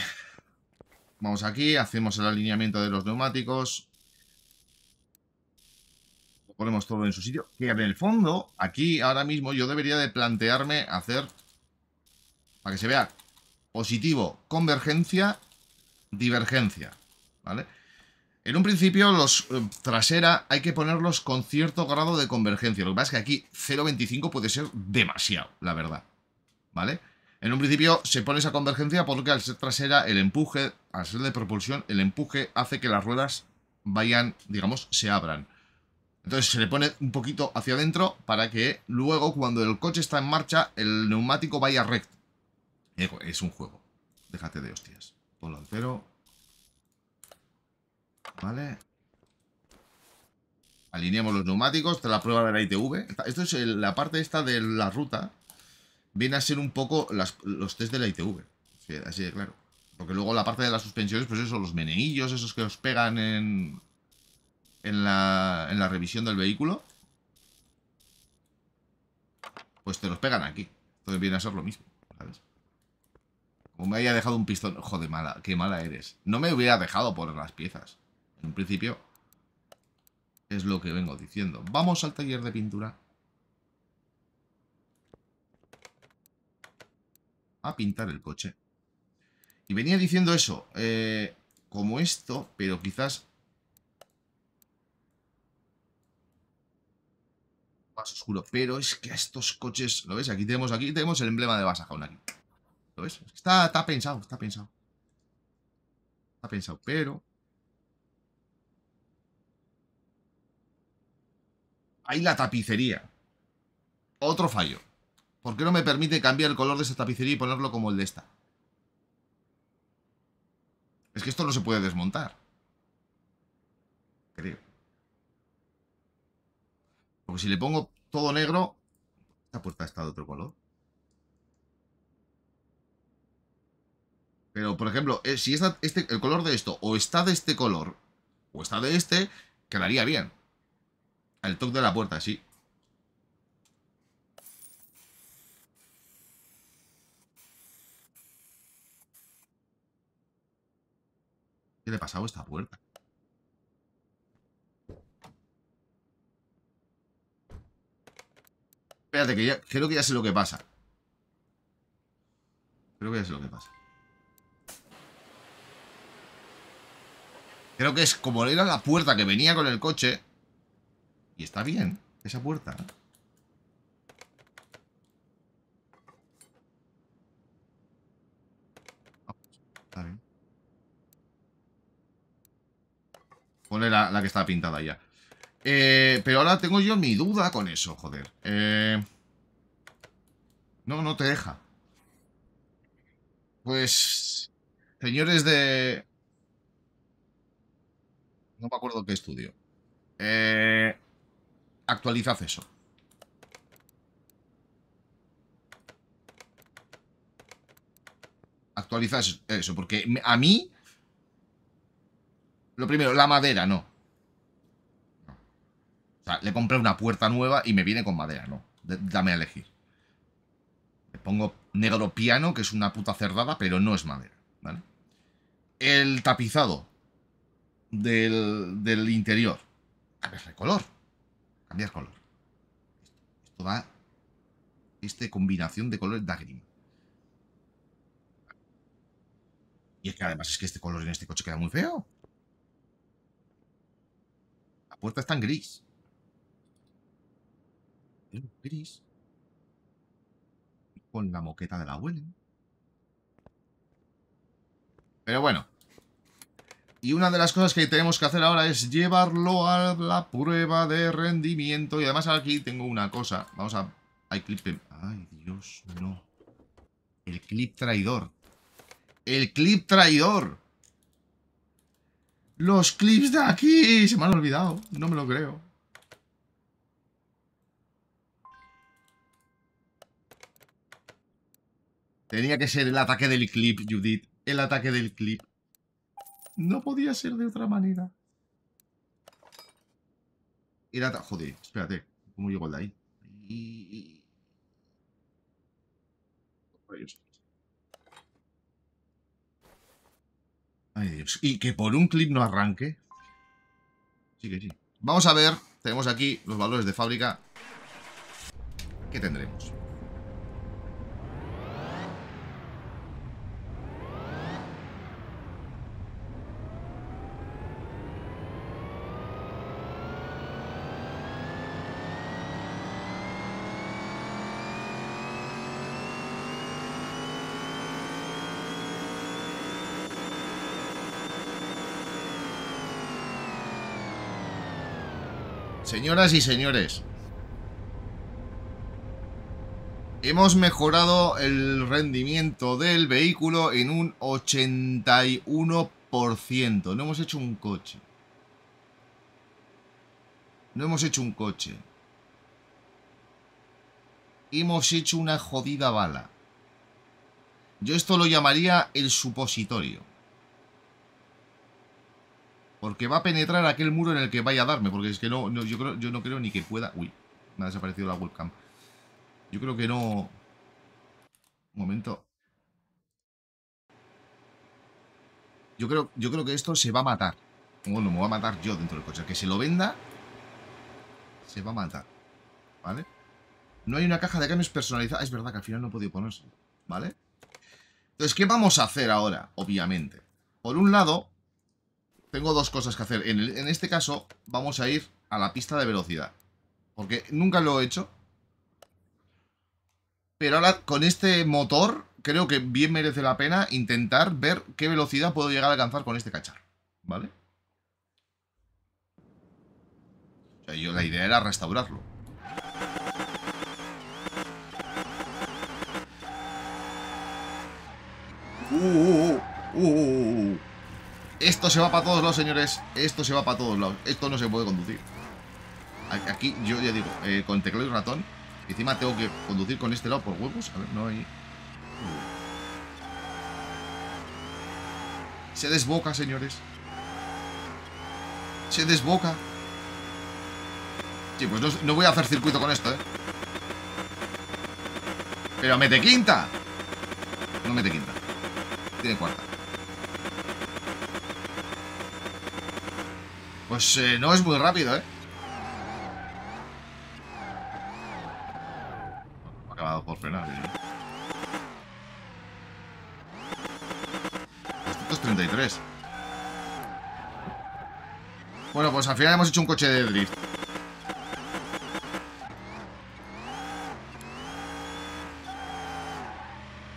Vamos aquí, hacemos el alineamiento de los neumáticos ponemos todo en su sitio. Que en el fondo, aquí ahora mismo yo debería de plantearme hacer, para que se vea, positivo, convergencia, divergencia, ¿vale? En un principio los eh, trasera hay que ponerlos con cierto grado de convergencia. Lo que pasa es que aquí 0.25 puede ser demasiado, la verdad, ¿vale? En un principio se pone esa convergencia porque al ser trasera el empuje, al ser de propulsión, el empuje hace que las ruedas vayan, digamos, se abran. Entonces se le pone un poquito hacia adentro para que luego cuando el coche está en marcha el neumático vaya recto. Es un juego. Déjate de hostias. Ponlo al cero. Vale. Alineamos los neumáticos. Esta es la prueba de la ITV. Esto es la parte esta de la ruta. Viene a ser un poco los test de la ITV. Así de claro. Porque luego la parte de las suspensiones, pues eso, los meneillos, esos que os pegan en, en la, revisión del vehículo, pues te los pegan aquí. Entonces viene a ser lo mismo, Como me haya dejado un pistón... Joder, mala, qué mala eres. No me hubiera dejado por las piezas. En principio, es lo que vengo diciendo. Vamos al taller de pintura. A pintar el coche. Y venía diciendo eso, eh, como esto, pero quizás más oscuro. Pero es que a estos coches, ¿lo ves? Aquí tenemos, aquí tenemos el emblema de Basajaun aquí. ¿Lo ves? Está, está pensado, está pensado. Está pensado, pero... Hay la tapicería. Otro fallo. ¿Por qué no me permite cambiar el color de esa tapicería y ponerlo como el de esta? Es que esto no se puede desmontar. si le pongo todo negro, esta puerta está de otro color. Pero, por ejemplo, eh, si este, el color de esto o está de este color o está de este, quedaría bien. Al toque de la puerta, sí. ¿Qué le ha pasado a esta puerta? Espérate, que creo que ya sé lo que pasa. Creo que ya sé lo que pasa. Creo que es como era la puerta que venía con el coche. Y está bien, esa puerta. Está Ponle la, la que está pintada ya. Eh, pero ahora tengo yo mi duda con eso, joder. Eh, no, no te deja. Pues... Señores de... No me acuerdo qué estudio. Eh, actualizad eso. Actualizad eso, porque a mí... Lo primero, la madera, no. O sea, le compré una puerta nueva y me viene con madera, ¿no? dame a elegir. Le pongo negro piano, que es una puta cerrada, pero no es madera, ¿vale? El tapizado del, del interior. el color. Cambiar color. Esto da... Esta combinación de colores da grima. Y es que además es que este color en este coche queda muy feo. La puerta está en gris con la moqueta de la abuela. Pero bueno. Y una de las cosas que tenemos que hacer ahora es llevarlo a la prueba de rendimiento. Y además aquí tengo una cosa. Vamos a... Hay clip... Ay, Dios, no. El clip traidor. El clip traidor. Los clips de aquí. Se me han olvidado. No me lo creo. Tenía que ser el ataque del clip, Judith. El ataque del clip. No podía ser de otra manera. Joder, espérate. ¿Cómo llegó el de ahí? Y... Ay, Y que por un clip no arranque. Sí que sí. Vamos a ver. Tenemos aquí los valores de fábrica. ¿Qué tendremos? Señoras y señores. Hemos mejorado el rendimiento del vehículo en un 81%. No hemos hecho un coche. No hemos hecho un coche. Hemos hecho una jodida bala. Yo esto lo llamaría el supositorio. Porque va a penetrar aquel muro en el que vaya a darme. Porque es que no, yo, creo, yo no creo ni que pueda... Uy, me ha desaparecido la webcam. Yo creo que no... Un momento. Yo creo, yo creo que esto se va a matar. Bueno, me va a matar yo dentro del coche. Que se lo venda, se va a matar. ¿Vale? No hay una caja de cambios personalizada. Es verdad que al final no he podido ponerse. ¿Vale? Entonces, ¿qué vamos a hacer ahora? Obviamente. Por un lado, tengo dos cosas que hacer. En, este caso, vamos a ir a la pista de velocidad. Porque nunca lo he hecho. Pero ahora, con este motor, creo que bien merece la pena intentar ver qué velocidad puedo llegar a alcanzar con este cacharro. ¿Vale? yo la idea era restaurarlo. uh, uh, uh, uh, uh esto se va para todos lados, señores. Esto se va para todos lados. Esto no se puede conducir. Aquí, yo ya digo, eh, con teclado y ratón. Encima tengo que conducir con este lado por huevos. A ver, no hay... Se desboca, señores. Se desboca. Sí, pues no, no voy a hacer circuito con esto, ¿eh? Pero mete quinta. No mete quinta. Tiene cuarta. Pues eh, no es muy rápido, ¿eh? acabado por frenar. ¿eh? 233. Bueno, pues al final hemos hecho un coche de drift.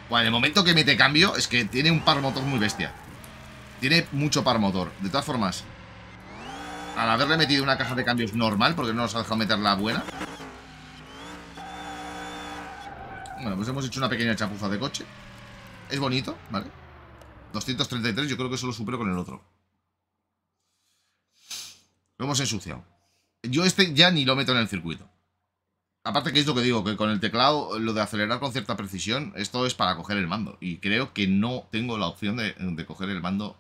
Bueno, en el momento que mete cambio es que tiene un par motor muy bestia. Tiene mucho par motor. De todas formas, al haberle metido una caja de cambios normal, porque no nos ha dejado meter la buena. Bueno, pues hemos hecho una pequeña chapuza de coche. Es bonito, ¿vale? 233, yo creo que solo supero con el otro. Lo hemos ensuciado. Yo este ya ni lo meto en el circuito. Aparte que es lo que digo, que con el teclado, lo de acelerar con cierta precisión, esto es para coger el mando. Y creo que no tengo la opción de coger el mando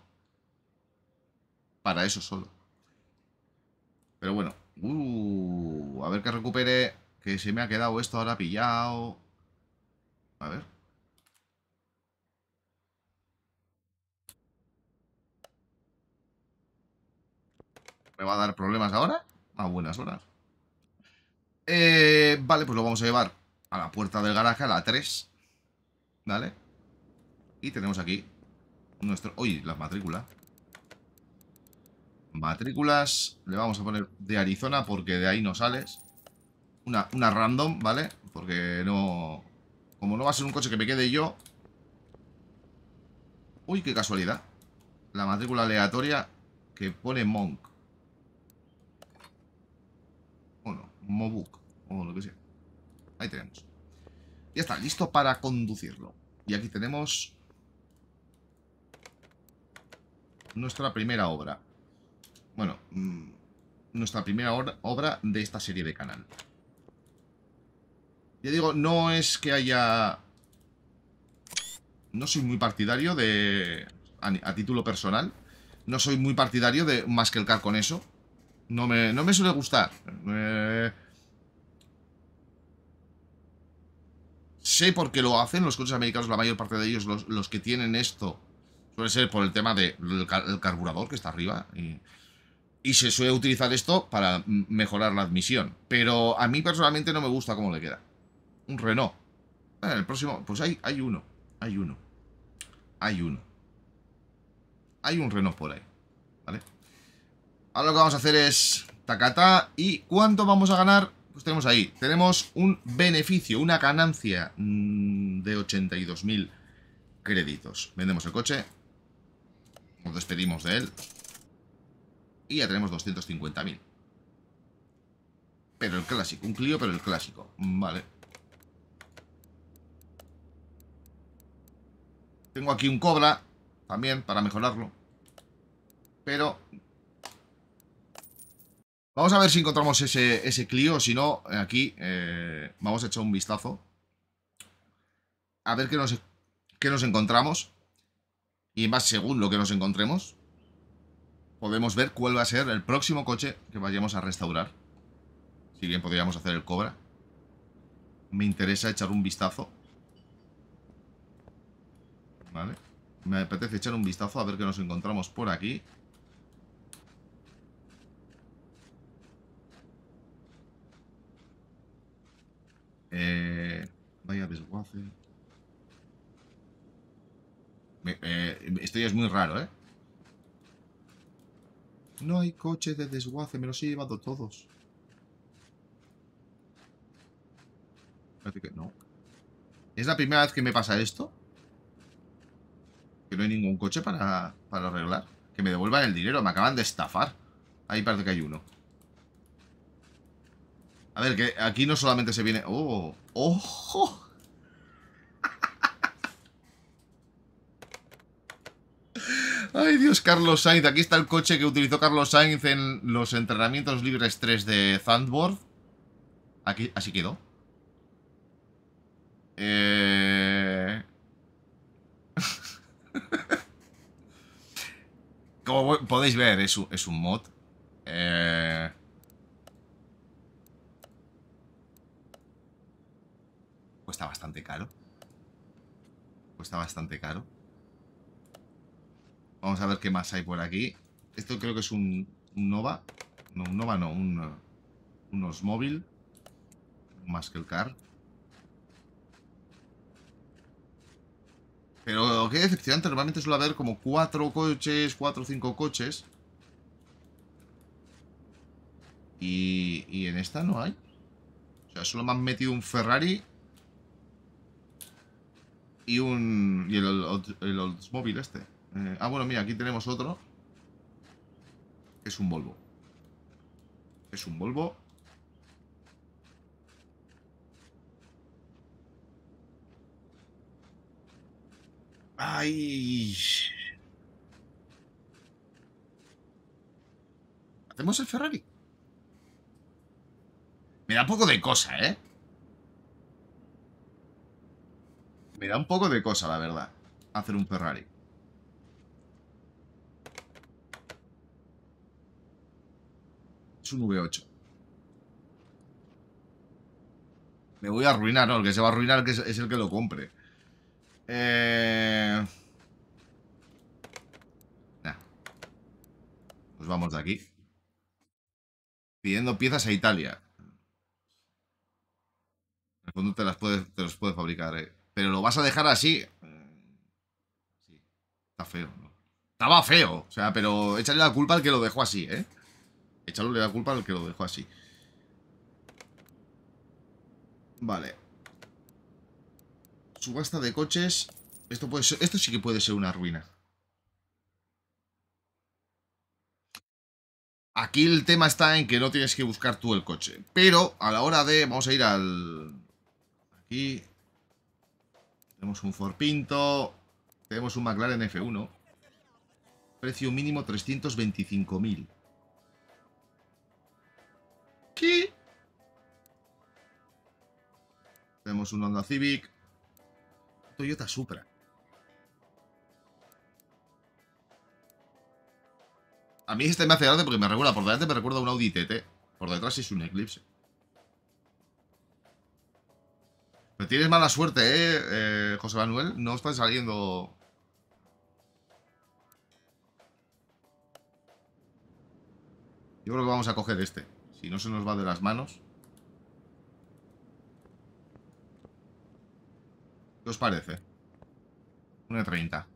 para eso solo. Pero bueno. Uh, a ver que recupere. Que se me ha quedado esto ahora pillado. A ver. ¿Me va a dar problemas ahora? A buenas horas. Eh, vale, pues lo vamos a llevar a la puerta del garaje, a la 3. ¿Vale? Y tenemos aquí nuestro... Uy, la matrícula matrículas. Le vamos a poner de Arizona porque de ahí no sales. Una, random, ¿vale? Porque no... Como no va a ser un coche que me quede yo... Uy, qué casualidad. La matrícula aleatoria que pone Monk. no, Mobuk, o lo que sea. Ahí tenemos. Ya está, listo para conducirlo. Y aquí tenemos nuestra primera obra bueno, mm, nuestra primera obra de esta serie de canal. Ya digo, no es que haya... No soy muy partidario de... A, título personal, no soy muy partidario de más que el car con eso. No me, no me suele gustar. Eh, sé por qué lo hacen los coches americanos, la mayor parte de ellos, los, que tienen esto, suele ser por el tema del carburador que está arriba. Y, y se suele utilizar esto para mejorar la admisión. Pero a mí personalmente no me gusta cómo le queda. Un Renault. Ah, el próximo... Pues hay, hay uno. Hay uno. Hay uno. Hay un Renault por ahí. ¿Vale? Ahora lo que vamos a hacer es... Tacata. ¿Y cuánto vamos a ganar? Pues tenemos ahí. Tenemos un beneficio, una ganancia mm, de 82.000 créditos. Vendemos el coche. Nos despedimos de él. Y ya tenemos 250.000. Pero el clásico, un Clio, pero el clásico. Vale. Tengo aquí un Cobra, también, para mejorarlo. Pero... Vamos a ver si encontramos ese, ese Clio, si no, aquí eh, vamos a echar un vistazo. A ver qué nos, qué nos encontramos. Y más según lo que nos encontremos podemos ver cuál va a ser el próximo coche que vayamos a restaurar. Si bien podríamos hacer el Cobra. Me interesa echar un vistazo. Vale. Me apetece echar un vistazo a ver qué nos encontramos por aquí. Eh, vaya desguace. Eh, esto ya es muy raro, ¿eh? No hay coches de desguace, me los he llevado todos. Parece que no. ¿Es la primera vez que me pasa esto? Que no hay ningún coche para, para arreglar. Que me devuelvan el dinero, me acaban de estafar. Ahí parece que hay uno. A ver, que aquí no solamente se viene... ¡Oh! ¡Ojo! Ay, Dios, Carlos Sainz. Aquí está el coche que utilizó Carlos Sainz en los entrenamientos libres 3 de Zandvoort. Aquí, así quedó. Eh. Como podéis ver, es un, es un mod. Eh. Cuesta bastante caro. Cuesta bastante caro. Vamos a ver qué más hay por aquí. Esto creo que es un, Nova. No, un Nova no, un, Oldsmobile. Más que el CAR. Pero qué decepcionante, normalmente suele haber como cuatro coches, cuatro o cinco coches. Y, en esta no hay. O sea, solo me han metido un Ferrari y un. y el, el, el Oldsmobile este. Eh, ah, bueno, mira, aquí tenemos otro. Es un Volvo. Es un Volvo. Ay. ¿Hacemos el Ferrari? Me da un poco de cosa, ¿eh? Me da un poco de cosa, la verdad. Hacer un Ferrari. Es un V8. Me voy a arruinar, ¿no? El que se va a arruinar es el que lo compre. Eh... Pues vamos de aquí. Pidiendo piezas a Italia. En el fondo te las puedes, los puedes fabricar, ¿eh? Pero lo vas a dejar así. Sí. Está feo, ¿no? Estaba feo. O sea, pero échale la culpa al que lo dejó así, ¿eh? le la culpa al que lo dejó así. Vale. Subasta de coches. Esto, esto sí que puede ser una ruina. Aquí el tema está en que no tienes que buscar tú el coche. Pero a la hora de... Vamos a ir al... Aquí. Tenemos un Pinto. Tenemos un McLaren F1. Precio mínimo 325.000 aquí. Tenemos un Honda Civic. Toyota Supra. A mí este me hace gracia porque me recuerda, por delante me recuerda un Audi TT. Por detrás es un Eclipse. Pero tienes mala suerte, ¿eh? eh José Manuel? No están saliendo... Yo creo que vamos a coger este. Si no se nos va de las manos. ¿Qué os parece? Una 30.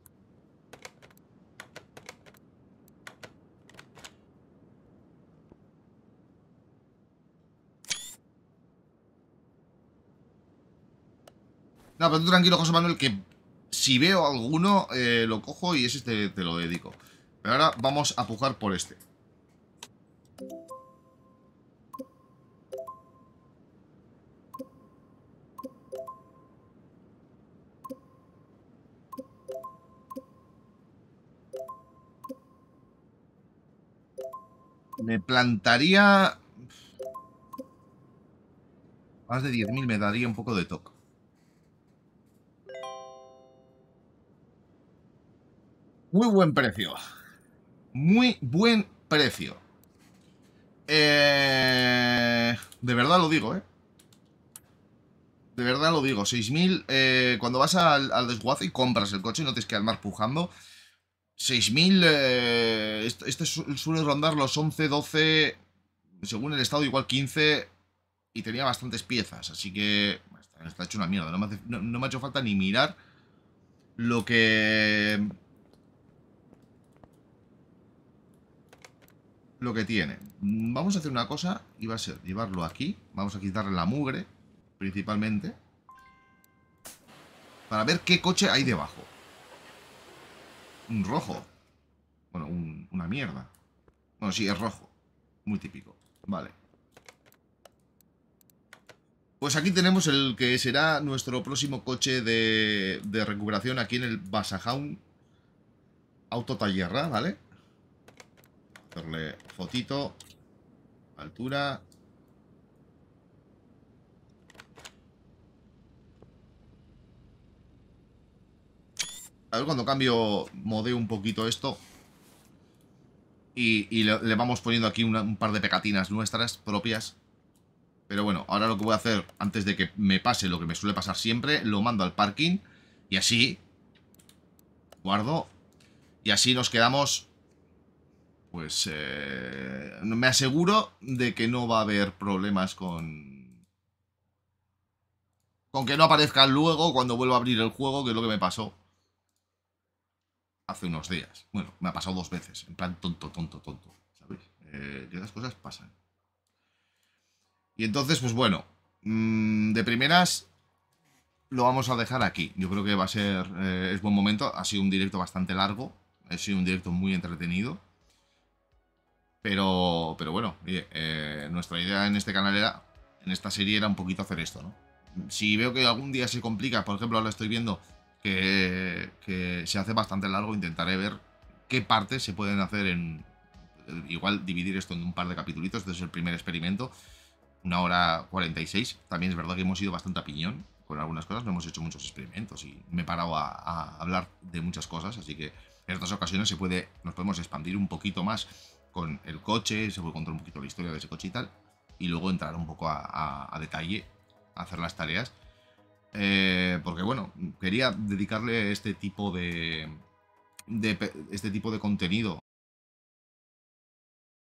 No, pero tú tranquilo, José Manuel, que si veo alguno, eh, lo cojo y ese te, te lo dedico. Pero ahora vamos a pujar por este. Me plantaría... Más de 10.000 me daría un poco de toque. Muy buen precio. Muy buen precio. Eh, de verdad lo digo, ¿eh? De verdad lo digo. 6.000... Eh, cuando vas al, al desguace y compras el coche y no tienes que armar pujando... 6.000, eh, este, suele rondar los 11, 12, según el estado igual 15, y tenía bastantes piezas, así que está, hecho una mierda, no me, no me ha hecho falta ni mirar lo que... Lo que tiene. Vamos a hacer una cosa, y va a ser llevarlo aquí, vamos a quitarle la mugre, principalmente, para ver qué coche hay debajo un rojo. Bueno, una mierda. Bueno, sí, es rojo. Muy típico. Vale. Pues aquí tenemos el que será nuestro próximo coche de, recuperación aquí en el Auto Autotallerra, ¿vale? Hacerle fotito. Altura. A ver cuando cambio, modeo un poquito esto. Y, le, vamos poniendo aquí un par de pecatinas nuestras propias. Pero bueno, ahora lo que voy a hacer antes de que me pase lo que me suele pasar siempre, lo mando al parking. Y así... Guardo. Y así nos quedamos... Pues... Eh, me aseguro de que no va a haber problemas con... Con que no aparezca luego cuando vuelva a abrir el juego, que es lo que me pasó hace unos días. Bueno, me ha pasado dos veces, en plan tonto, tonto, tonto, ¿sabéis? Que eh, las cosas pasan. Y entonces, pues bueno, mm, de primeras lo vamos a dejar aquí. Yo creo que va a ser, eh, es buen momento. Ha sido un directo bastante largo, ha sido un directo muy entretenido. Pero, pero bueno, eh, nuestra idea en este canal era, en esta serie era un poquito hacer esto, ¿no? Si veo que algún día se complica, por ejemplo, ahora estoy viendo que, se hace bastante largo. Intentaré ver qué partes se pueden hacer en... Eh, igual dividir esto en un par de capítulos. Este es el primer experimento. Una hora 46. También es verdad que hemos ido bastante a piñón con algunas cosas. No hemos hecho muchos experimentos y me he parado a, hablar de muchas cosas. Así que en otras ocasiones se puede, nos podemos expandir un poquito más con el coche. Se puede contar un poquito la historia de ese coche y tal. Y luego entrar un poco a detalle, hacer las tareas eh, porque bueno, quería dedicarle este tipo de, este tipo de contenido